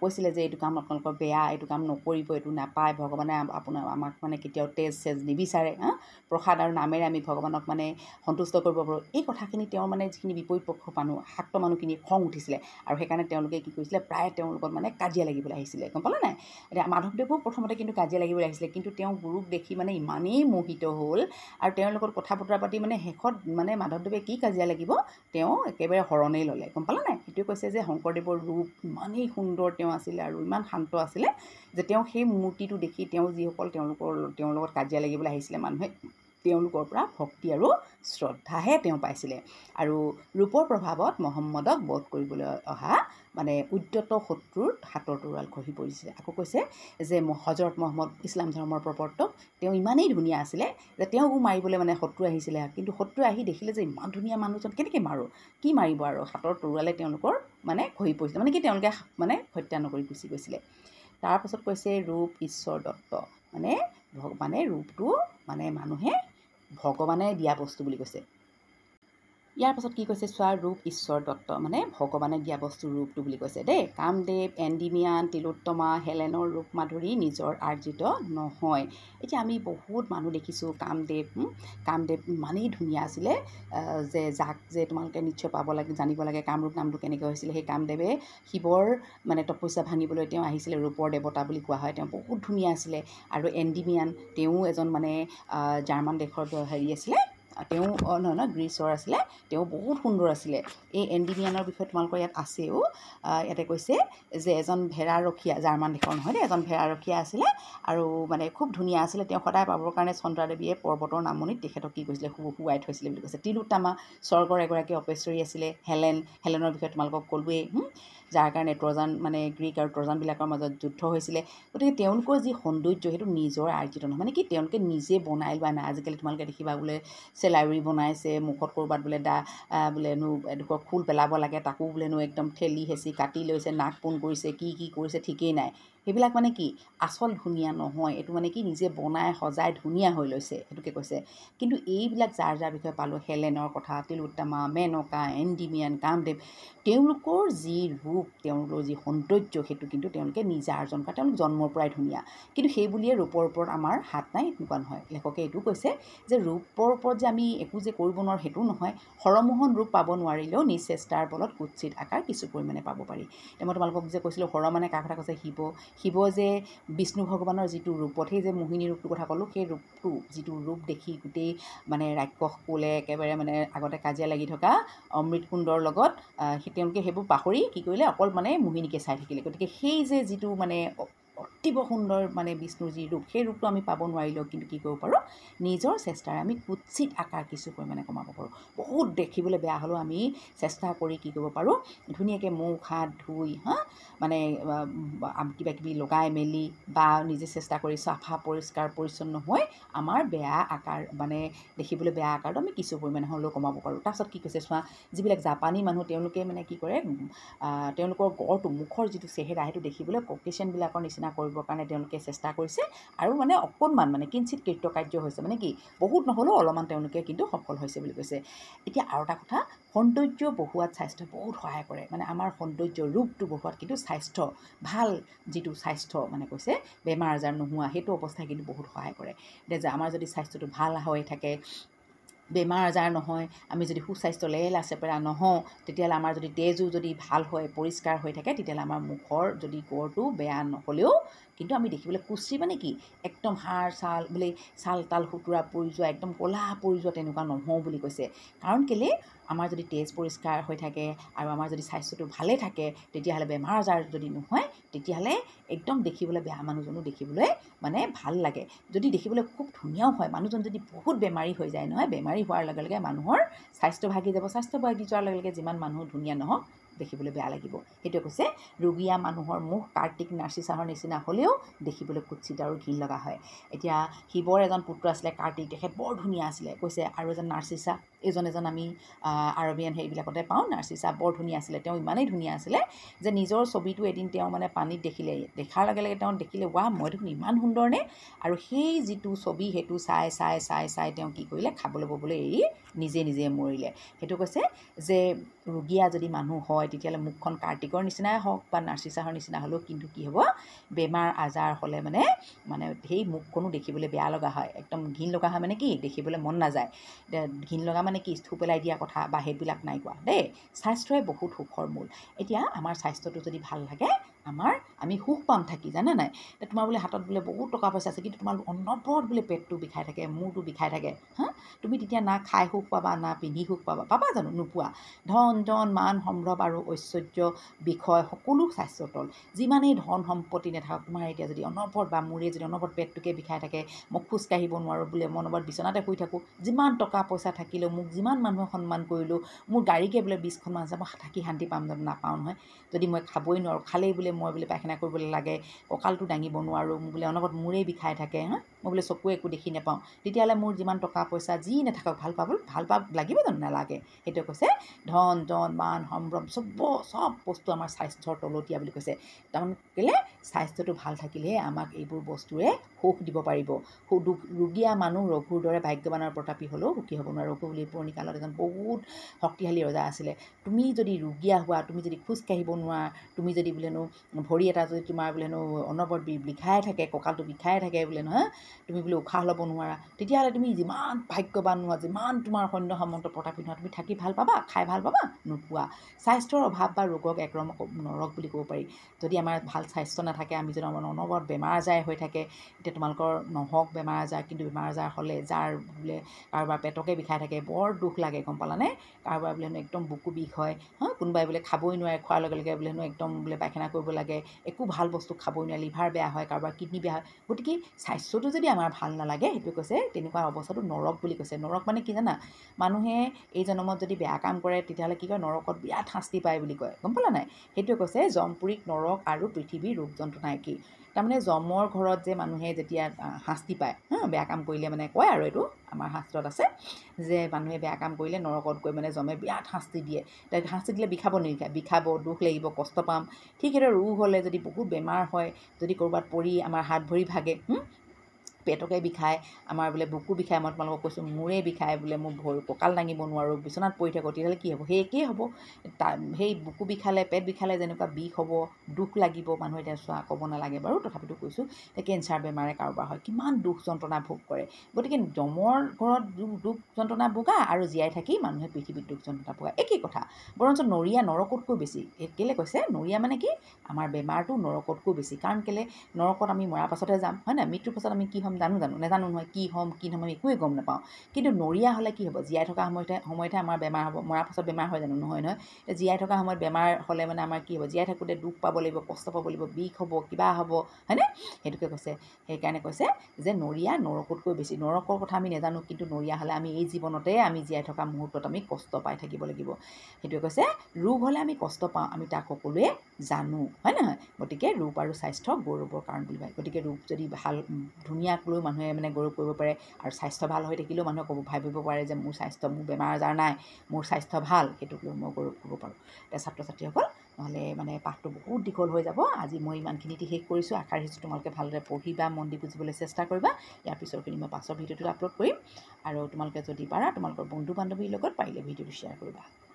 Speaker 1: কৈছিলে যে এইটো কাম আপোনালোকৰ বেয়া এইটো কাম নকৰিব এইটো নাপায় ভগৱানে আপোনাৰ আমাক মানে কেতিয়াও তেজ চেজ নিবিচাৰে হা প্ৰসাদ আৰু নামেৰে আমি ভগৱানক মানে সন্তুষ্ট কৰিব পাৰোঁ এই কথাখিনি তেওঁৰ মানে যিখিনি বিপৰীত পক্ষ মানুহ শাক্ত মানুহখিনি খং উঠিছিলে আৰু সেইকাৰণে তেওঁলোকে কি কৰিছিলে প্ৰায় তেওঁলোকক মানে কাজিয়া লাগিবলৈ আহিছিলে গম পালে নাই এতিয়া মাধৱদেৱো প্ৰথমতে কিন্তু কাজিয়া লাগিবলৈ আহিছিলে কিন্তু তেওঁ গুৰুক দেখি মানে ইমানেই মোহিত হ'ল আৰু তেওঁৰ লগত কথা বতৰা পাতি মানে শেষত মানে মাধৱদেৱে কি কাজিয়া লাগিব তেওঁ একেবাৰে শৰণেই ল'লে গম পালা নাই সেইটোৱে কৈছে যে শংকৰদেৱৰ ৰূপ ইমানেই সুন্দৰ তেওঁ আছিলে আৰু ইমান শান্ত আছিলে যে তেওঁ সেই মূৰ্তিটো দেখি তেওঁ যিসকল তেওঁলোকৰ তেওঁৰ লগত কাজিয়া লাগিবলৈ আহিছিলে মানুহে তেওঁলোকৰ পৰা ভক্তি আৰু শ্ৰদ্ধাহে তেওঁ পাইছিলে আৰু ৰূপৰ প্ৰভাৱত মহম্মদক বধ কৰিবলৈ অহা মানে উদ্যত শত্ৰুৰ হাতৰ তৰোৱাল খহি পৰিছিলে আকৌ কৈছে যে হজৰত মহম্মদ ইছলাম ধৰ্মৰ প্ৰৱৰ্তক তেওঁ ইমানেই ধুনীয়া আছিলে যে তেওঁকো মাৰিবলৈ মানে শত্ৰু আহিছিলে কিন্তু শত্ৰু আহি দেখিলে যে ইমান ধুনীয়া মানুহজন কেনেকৈ মাৰোঁ কি মাৰিব আৰু হাতৰ তৰোৱালে তেওঁলোকৰ মানে খহি পৰিছিলে মানে কি তেওঁলোকে মানে হত্যা নকৰি গুচি গৈছিলে তাৰপাছত কৈছে ৰূপ ঈশ্বৰ দত্ত মানে ভগৱানে ৰূপটো মানে মানুহে ভগৱানে দিয়া বস্তু বুলি কৈছে ইয়াৰ পাছত কি কৈছে চোৱা ৰূপ ঈশ্বৰ দত্ত মানে ভগৱানে দিয়া বস্তু ৰূপটো বুলি কৈছে দেই কামদেৱ এণ্ডিমিয়ান তিলোত্তমা হেলেনৰ ৰূপ মাধুৰী নিজৰ আৰ্জিত নহয় এতিয়া আমি বহুত মানুহ দেখিছোঁ কামদেৱ কামদেৱ ইমানেই ধুনীয়া আছিলে যে যাক যে তোমালোকে নিশ্চয় পাব লাগে জানিব লাগে কামৰূপ নামটো কেনেকৈ হৈছিলে সেই কামদেৱে শিৱৰ মানে তপস্যা ভাঙিবলৈ তেওঁ আহিছিলে ৰূপৰ দেৱতা বুলি কোৱা হয় তেওঁ বহুত ধুনীয়া আছিলে আৰু এণ্ডিমিয়ান তেওঁ এজন মানে জাৰ্মান দেশৰ হেৰি আছিলে তেওঁ নহয় নহয় গ্ৰীচৰ আছিলে তেওঁ বহুত সুন্দৰ আছিলে এই এণ্ডিমিয়ানৰ বিষয়ে তোমালোকৰ ইয়াত আছেও ইয়াতে কৈছে যে এজন ভেড়াৰখীয়া জাৰ্মান দেশৰ নহয় দেই এজন ভেড়াৰখীয়া আছিলে আৰু মানে খুব ধুনীয়া আছিলে তেওঁ সদায় পাবৰ কাৰণে চন্দ্ৰাদেৱীয়ে পৰ্বতৰ নামনিত তেখেতক কি কৈছিলে শুৱাই থৈছিলে বুলি কৈছে তিলোত্তামা স্বৰ্গৰ এগৰাকী অপেশ্বৰী আছিলে হেলেন হেলেনৰ বিষয়ে তোমালোকক ক'লোৱেই যাৰ কাৰণে ট্ৰজান মানে গ্ৰীক আৰু ট্ৰজানবিলাকৰ মাজত যুদ্ধ হৈছিলে গতিকে তেওঁলোকৰ যি সৌন্দৰ্য সেইটো নিজৰ আৰ্জিত নহয় মানে কি তেওঁলোকে নিজে বনাই লোৱা নাই আজিকালি তোমালোকে দেখিবা বোলে চেলাৰী বনাইছে মুখত ক'ৰবাত বোলে দা বোলে নো এডোখৰ খোল পেলাব লাগে তাকো বোলে নো একদম ঠেলি হেঁচি কাটি লৈছে নাক পোন কৰিছে কি কি কৰিছে ঠিকেই নাই সেইবিলাক মানে কি আচল ধুনীয়া নহয় এইটো মানে কি নিজে বনাই সজাই ধুনীয়া হৈ লৈছে সেইটোকে কৈছে কিন্তু এইবিলাক যাৰ যাৰ বিষয়ে পালোঁ হেলেনৰ কথা তিলোত্তমা মেনকা এণ্ডিমিয়ান কামদেৱ তেওঁলোকৰ যি ৰূপ তেওঁলোকৰ যি সৌন্দৰ্য সেইটো কিন্তু তেওঁলোকে নিজে আৰ্জন কৰা তেওঁলোক জন্মৰ পৰাই ধুনীয়া কিন্তু সেই বুলিয়ে ৰূপৰ ওপৰত আমাৰ হাত নাই এনেকুৱা নহয় লেখকে এইটো কৈছে যে ৰূপৰ ওপৰত যে আমি একো যে কৰিব নোৱাৰোঁ সেইটো নহয় হৰমোহন ৰূপ পাব নোৱাৰিলেও নিজ চেষ্টাৰ বলত কুৎসিত আকাৰ কিছু পৰিমাণে পাব পাৰি এতিয়া মই তোমালোকক যে কৈছিলোঁ হৰ মানে কাৰ কথা কৈছে শিৱ শিৱ যে বিষ্ণু ভগৱানৰ যিটো ৰূপত সেই যে মোহিনী ৰূপটোৰ কথা ক'লোঁ সেই ৰূপটো যিটো ৰূপ দেখি গোটেই মানে ৰাক্ষস ৰাক্ষসকলে একেবাৰে মানে আগতে কাজিয়া লাগি থকা অমৃতকুণ্ডৰ লগত তেওঁলোকে সেইবোৰ পাহৰি কি কৰিলে অকল মানে মোহিনীকে চাই থাকিলে গতিকে সেই যে যিটো মানে অতিব সুন্দৰ মানে বিষ্ণুৰ যি ৰূপ সেই ৰূপটো আমি পাব নোৱাৰিলেও কিন্তু কি কৰিব পাৰোঁ নিজৰ চেষ্টাৰে আমি কুৎসিত আকাৰ কিছু পৰিমাণে কমাব পাৰোঁ বহুত দেখিবলৈ বেয়া হ'লেও আমি চেষ্টা কৰি কি কৰিব পাৰোঁ ধুনীয়াকৈ মুখ হাত ধুই হা মানে কিবা কিবি লগাই মেলি বা নিজে চেষ্টা কৰি চাফা পৰিষ্কাৰ পৰিচ্ছন্ন হৈ আমাৰ বেয়া আকাৰ মানে দেখিবলৈ বেয়া আকাৰটো আমি কিছু পৰিমাণে হ'লেও কমাব পাৰোঁ তাৰপিছত কি কৈছে চোৱা যিবিলাক জাপানী মানুহ তেওঁলোকে মানে কি কৰে তেওঁলোকৰ গঁড়টো মুখৰ যিটো চেহেৰা সেইটো দেখিবলৈ ককেশ্যনবিলাকৰ নিচিনা কৰিব কৰিবৰ কাৰণে তেওঁলোকে চেষ্টা কৰিছে আৰু মানে অকণমান মানে কিঞ্চিত কৃতকাৰ্য হৈছে মানে কি বহুত নহ'লেও অলপমান তেওঁলোকে কিন্তু সফল হৈছে বুলি কৈছে এতিয়া আৰু এটা কথা সৌন্দৰ্য বহুৱাত স্বাস্থ্য বহুত সহায় কৰে মানে আমাৰ সৌন্দৰ্য ৰোগটো বহুৱাত কিন্তু স্বাস্থ্য ভাল যিটো স্বাস্থ্য মানে কৈছে বেমাৰ আজাৰ নোহোৱা সেইটো অৱস্থাই কিন্তু বহুত সহায় কৰে এতিয়া যে আমাৰ যদি স্বাস্থ্যটো ভাল হৈ থাকে বেমাৰ আজাৰ নহয় আমি যদি সুস্বাস্থ্য লেল আচেপেৰা নহওঁ তেতিয়াহ'লে আমাৰ যদি তেজো যদি ভাল হয় পৰিষ্কাৰ হৈ থাকে তেতিয়াহ'লে আমাৰ মুখৰ যদি গড়টো বেয়া নহ'লেও কিন্তু আমি দেখিবলৈ কুচি মানে কি একদম সাৰ ছাল বোলে ছাল তাল সুতুৰা পৰি যোৱা একদম ক'লা পৰি যোৱা তেনেকুৱা নহওঁ বুলি কৈছে কাৰণ কেলৈ আমাৰ যদি তেজ পৰিষ্কাৰ হৈ থাকে আৰু আমাৰ যদি স্বাস্থ্যটো ভালে থাকে তেতিয়াহ'লে বেমাৰ আজাৰ যদি নহয় তেতিয়াহ'লে একদম দেখিবলৈ বেয়া মানুহজনো দেখিবলৈ মানে ভাল লাগে যদি দেখিবলৈ খুব ধুনীয়াও হয় মানুহজন যদি বহুত বেমাৰী হৈ যায় নহয় বেমাৰী হোৱাৰ লগে লগে মানুহৰ স্বাস্থ্য ভাগি যাব স্বাস্থ্য ভাগি যোৱাৰ লগে লগে যিমান মানুহ ধুনীয়া নহওক দেখিবলৈ বেয়া লাগিব সেইটোৱে কৈছে ৰুগীয়া মানুহৰ মুখ কাৰ্তিক নাৰ্চিচাৰৰ নিচিনা হ'লেও দেখিবলৈ কুৎসিত আৰু ঘিল লগা হয় এতিয়া শিৱৰ এজন পুত্ৰ আছিলে কাৰ্তিক তেখেত বৰ ধুনীয়া আছিলে কৈছে আৰু এজন নাৰ্চিচা এজন এজন আমি আৰবিয়ান হেৰিবিলাকতে পাওঁ নাৰ্চিচা বৰ ধুনীয়া আছিলে তেওঁ ইমানেই ধুনীয়া আছিলে যে নিজৰ ছবিটো এদিন তেওঁ মানে পানীত দেখিলে দেখাৰ লগে লগে তেওঁ দেখিলে ৱাহ মই দেখোন ইমান সুন্দৰনে আৰু সেই যিটো ছবি সেইটো চাই চাই চাই চাই তেওঁ কি কৰিলে খাবলৈ ব'বলৈ এৰি নিজে নিজে মৰিলে সেইটো কৈছে যে ৰোগীয়া যদি মানুহ হয় তেতিয়াহ'লে মুখখন কাৰ্তিকৰ নিচিনাই হওক বা নাৰ্চিচাহৰ নিচিনা হ'লেও কিন্তু কি হ'ব বেমাৰ আজাৰ হ'লে মানে মানে সেই মুখখনো দেখিবলৈ বেয়া লগা হয় একদম ঘিণ লগা হয় মানে কি দেখিবলৈ মন নাযায় ঘিণ লগা মানে মানে কি থু পেলাই দিয়া কথা বা সেইবিলাক নাই কোৱা দেই স্বাস্থ্যই বহুত সুখৰ মূল এতিয়া আমাৰ স্বাস্থ্যটো যদি ভাল লাগে আমাৰ আমি সুখ পাম থাকি জানা নাই এতিয়া তোমাৰ বোলে হাতত বোলে বহুত টকা পইচা আছে কিন্তু তোমাৰ অনবৰত বোলে পেটটো বিষাই থাকে মূৰটো বিষাই থাকে হা তুমি তেতিয়া না খাই সুখ পাবা না পিন্ধি সুখ পাবা পাবা জানো নোপোৱা ধন জন মান সম্ভৱ আৰু ঐশ্বৰ্য বিষয় সকলো স্বাস্থ্যতল যিমানেই ধন সম্পত্তি নাথাকক তোমাৰ এতিয়া যদি অনবৰত বা মোৰে যদি অনবৰত পেটটোকে বিষাই থাকে মই খোজকাঢ়িব নোৱাৰোঁ বোলে মই অনবৰত বিচনাতে শুই থাকোঁ যিমান টকা পইচা থাকিলেও মোক যিমান মানুহে সন্মান কৰিলোঁ মোৰ গাড়ীকে বোলে বিছখনমান আছে মই থাকি শান্তি পাম জানো নাপাওঁ নহয় যদি মই খাবই নোৱাৰোঁ খালেই বোলে মই বোলে পায়খানা কৰিবলৈ লাগে কঁকালটো দাঙিব নোৱাৰোঁ মোক বোলে অনবত মূৰেই বিষাই থাকে হা মই বোলে চকুৱে একো দেখি নাপাওঁ তেতিয়াহ'লে মোৰ যিমান টকা পইচা যি নাথাকক ভাল পাব ভাল পাব লাগিব জানো নালাগে সেইটোৱে কৈছে ধন ধন মান সম্ভ্ৰম চব চব বস্তু আমাৰ স্বাস্থ্যৰ তলতীয়া বুলি কৈছে তাৰমানে কেলৈ স্বাস্থ্যটো ভাল থাকিলেহে আমাক এইবোৰ বস্তুৰে সুখ দিব পাৰিব দুখ ৰোগীয়া মানুহ ৰঘুৰ দৰে ভাগ্যৱানৰ প্ৰতাপী হ'লেও সুখী হ'ব নোৱাৰোঁ ৰঘু বুলি পুৰণি কালত এজন বহুত শক্তিশালী ৰজা আছিলে তুমি যদি ৰোগীয়া হোৱা তুমি যদি খোজকাঢ়িব নোৱাৰা তুমি যদি বোলে হেনো ভৰি এটা যদি তোমাৰ বোলে হেনো অনবৰত বিষাই থাকে কঁকালটো বিষাই থাকে বোলে নহয় তুমি বোলে উশাহ ল'ব নোৱাৰা তেতিয়াহ'লে তুমি যিমান ভাগ্যৱান নোহোৱা যিমান তোমাৰ সৈন্য সামন্ত প্ৰতাপী নোহোৱা তুমি থাকি ভাল পাবা খাই ভাল পাবা নোপোৱা স্বাস্থ্যৰ অভাৱ বা ৰোগক একৰম নৰক বুলি ক'ব পাৰি যদি আমাৰ ভাল স্বাস্থ্য নাথাকে নাথাকে আমি যদি আমাৰ অনবৰত বেমাৰ আজাৰ হৈ থাকে এতিয়া তোমালোকৰ নহওক বেমাৰ আজাৰ কিন্তু বেমাৰ আজাৰ হ'লে যাৰ বোলে কাৰোবাৰ পেটকে বিষাই থাকে বৰ দুখ লাগে গম পালানে কাৰোবাৰ বোলে একদম বুকু বিষ হয় হা কোনোবাই বোলে খাবই নোৱাৰে খোৱাৰ লগে লগে বোলে একদম বোলে পায়খানা কৰিব লাগে একো ভাল বস্তু খাবই নোৱাৰে লিভাৰ বেয়া হয় কাৰোবাৰ কিডনী বেয়া হয় গতিকে স্বাস্থ্যটো যদি আমাৰ ভাল নালাগে সেইটোৱে কৈছে তেনেকুৱা অৱস্থাটো নৰক বুলি কৈছে নৰক মানে কি জানা মানুহে এই জনমত যদি বেয়া কাম কৰে তেতিয়াহ'লে কি কয় নৰকত বিৰাট শাস্তি পায় বুলি কয় গম পালা নাই সেইটোৱে কৈছে জমপুৰীক নৰক আৰু পৃথিৱীৰ ৰোগজন লক্ষণটো নাই কি তাৰমানে জমৰ ঘৰত যে মানুহে যেতিয়া শাস্তি পায় হা বেয়া কাম কৰিলে মানে কয় আৰু এইটো আমাৰ শাস্ত্ৰত আছে যে মানুহে বেয়া কাম কৰিলে নৰকত গৈ মানে জমে বিৰাট শাস্তি দিয়ে তাত শাস্তি দিলে বিষাব নিৰিখায় বিষাব দুখ লাগিব কষ্ট পাম ঠিক সেইদৰে ৰোগ হ'লে যদি বহুত বেমাৰ হয় যদি ক'ৰবাত পৰি আমাৰ হাত ভৰি ভাগে পেটকে বিষায় আমাৰ বোলে বুকু বিষায় মই তোমালোকক কৈছোঁ মূৰে বিষায় বোলে মোৰ ভৰি কঁকাল দাঙিব নোৱাৰোঁ বিচনাত পৰি থাকোঁ তেতিয়াহ'লে কি হ'ব সেই একেই হ'ব সেই বুকু বিষালে পেট বিষালে যেনেকুৱা বিষ হ'ব দুখ লাগিব মানুহে এতিয়া চোৱা ক'ব নালাগে বাৰু তথাপিতো কৈছোঁ যে কেঞ্চাৰ বেমাৰে কাৰোবাৰ হয় কিমান দুখ যন্ত্ৰণা ভোগ কৰে গতিকে দমৰ ঘৰত দুখ যন্ত্ৰণা ভোগা আৰু জীয়াই থাকি মানুহে পৃথিৱীত দুখ যন্ত্ৰণা ভোগা একেই কথা বৰঞ্চ নৰিয়া নৰকতকৈ বেছি কেলৈ কৈছে নৰিয়া মানে কি আমাৰ বেমাৰটো নৰকতকৈ বেছি কাৰণ কেলৈ নৰকত আমি মৰাৰ পাছতহে যাম হয় নাই মৃত্যুৰ পাছত আমি কি হ'ম জানো জানো নেজানো নহয় কি হ'ম কি নহ'ম আমি একোৱে গম নাপাওঁ কিন্তু নৰিয়া হ'লে কি হ'ব জীয়াই থকা সময়তে সময়তহে আমাৰ বেমাৰ হ'ব মৰাৰ পাছত বেমাৰ হয় জানো নহয় নহয় জীয়াই থকা সময়ত বেমাৰ হ'লে মানে আমাৰ কি হ'ব জীয়াই থাকোঁতে দুখ পাব লাগিব কষ্ট পাব লাগিব বিষ হ'ব কিবা হ'ব হয়নে সেইটোকে কৈছে সেইকাৰণে কৈছে যে নৰিয়া নৰকতকৈ বেছি নৰকৰ কথা আমি নেজানো কিন্তু নৰিয়া হ'লে আমি এই জীৱনতে আমি জীয়াই থকা মুহূৰ্তত আমি কষ্ট পাই থাকিব লাগিব সেইটোৱে কৈছে ৰোগ হ'লে আমি কষ্ট পাওঁ আমি তাক সকলোৱে জানো হয় নহয় গতিকে ৰোগ আৰু স্বাস্থ্য গৌৰৱৰ কাৰণ বুলি ভাবে গতিকে ৰোগ যদি ভাল ধুনীয়া থাকিলেও মানুহে মানে গৌৰৱ কৰিব পাৰে আৰু স্বাস্থ্য ভাল হৈ থাকিলেও মানুহে ক'ব ভাবিব পাৰে যে মোৰ স্বাস্থ্য মোৰ বেমাৰ আজাৰ নাই মোৰ স্বাস্থ্য ভাল সেইটোক লৈ মই গৌৰৱ কৰিব পাৰোঁ এতিয়া ছাত্ৰ ছাত্ৰীসকল নহ'লে মানে পাঠটো বহুত দীঘল হৈ যাব আজি মই ইমানখিনিতে শেষ কৰিছোঁ আশা ৰাখিছোঁ তোমালোকে ভালদৰে পঢ়িবা মন দি বুজিবলৈ চেষ্টা কৰিবা ইয়াৰ পিছৰখিনি মই পাছৰ ভিডিঅ'টো আপলোড কৰিম আৰু তোমালোকে যদি পাৰা তোমালোকৰ বন্ধু বান্ধৱীৰ লগত পাৰিলে ভিডিঅ'টো শ্বেয়াৰ কৰিবা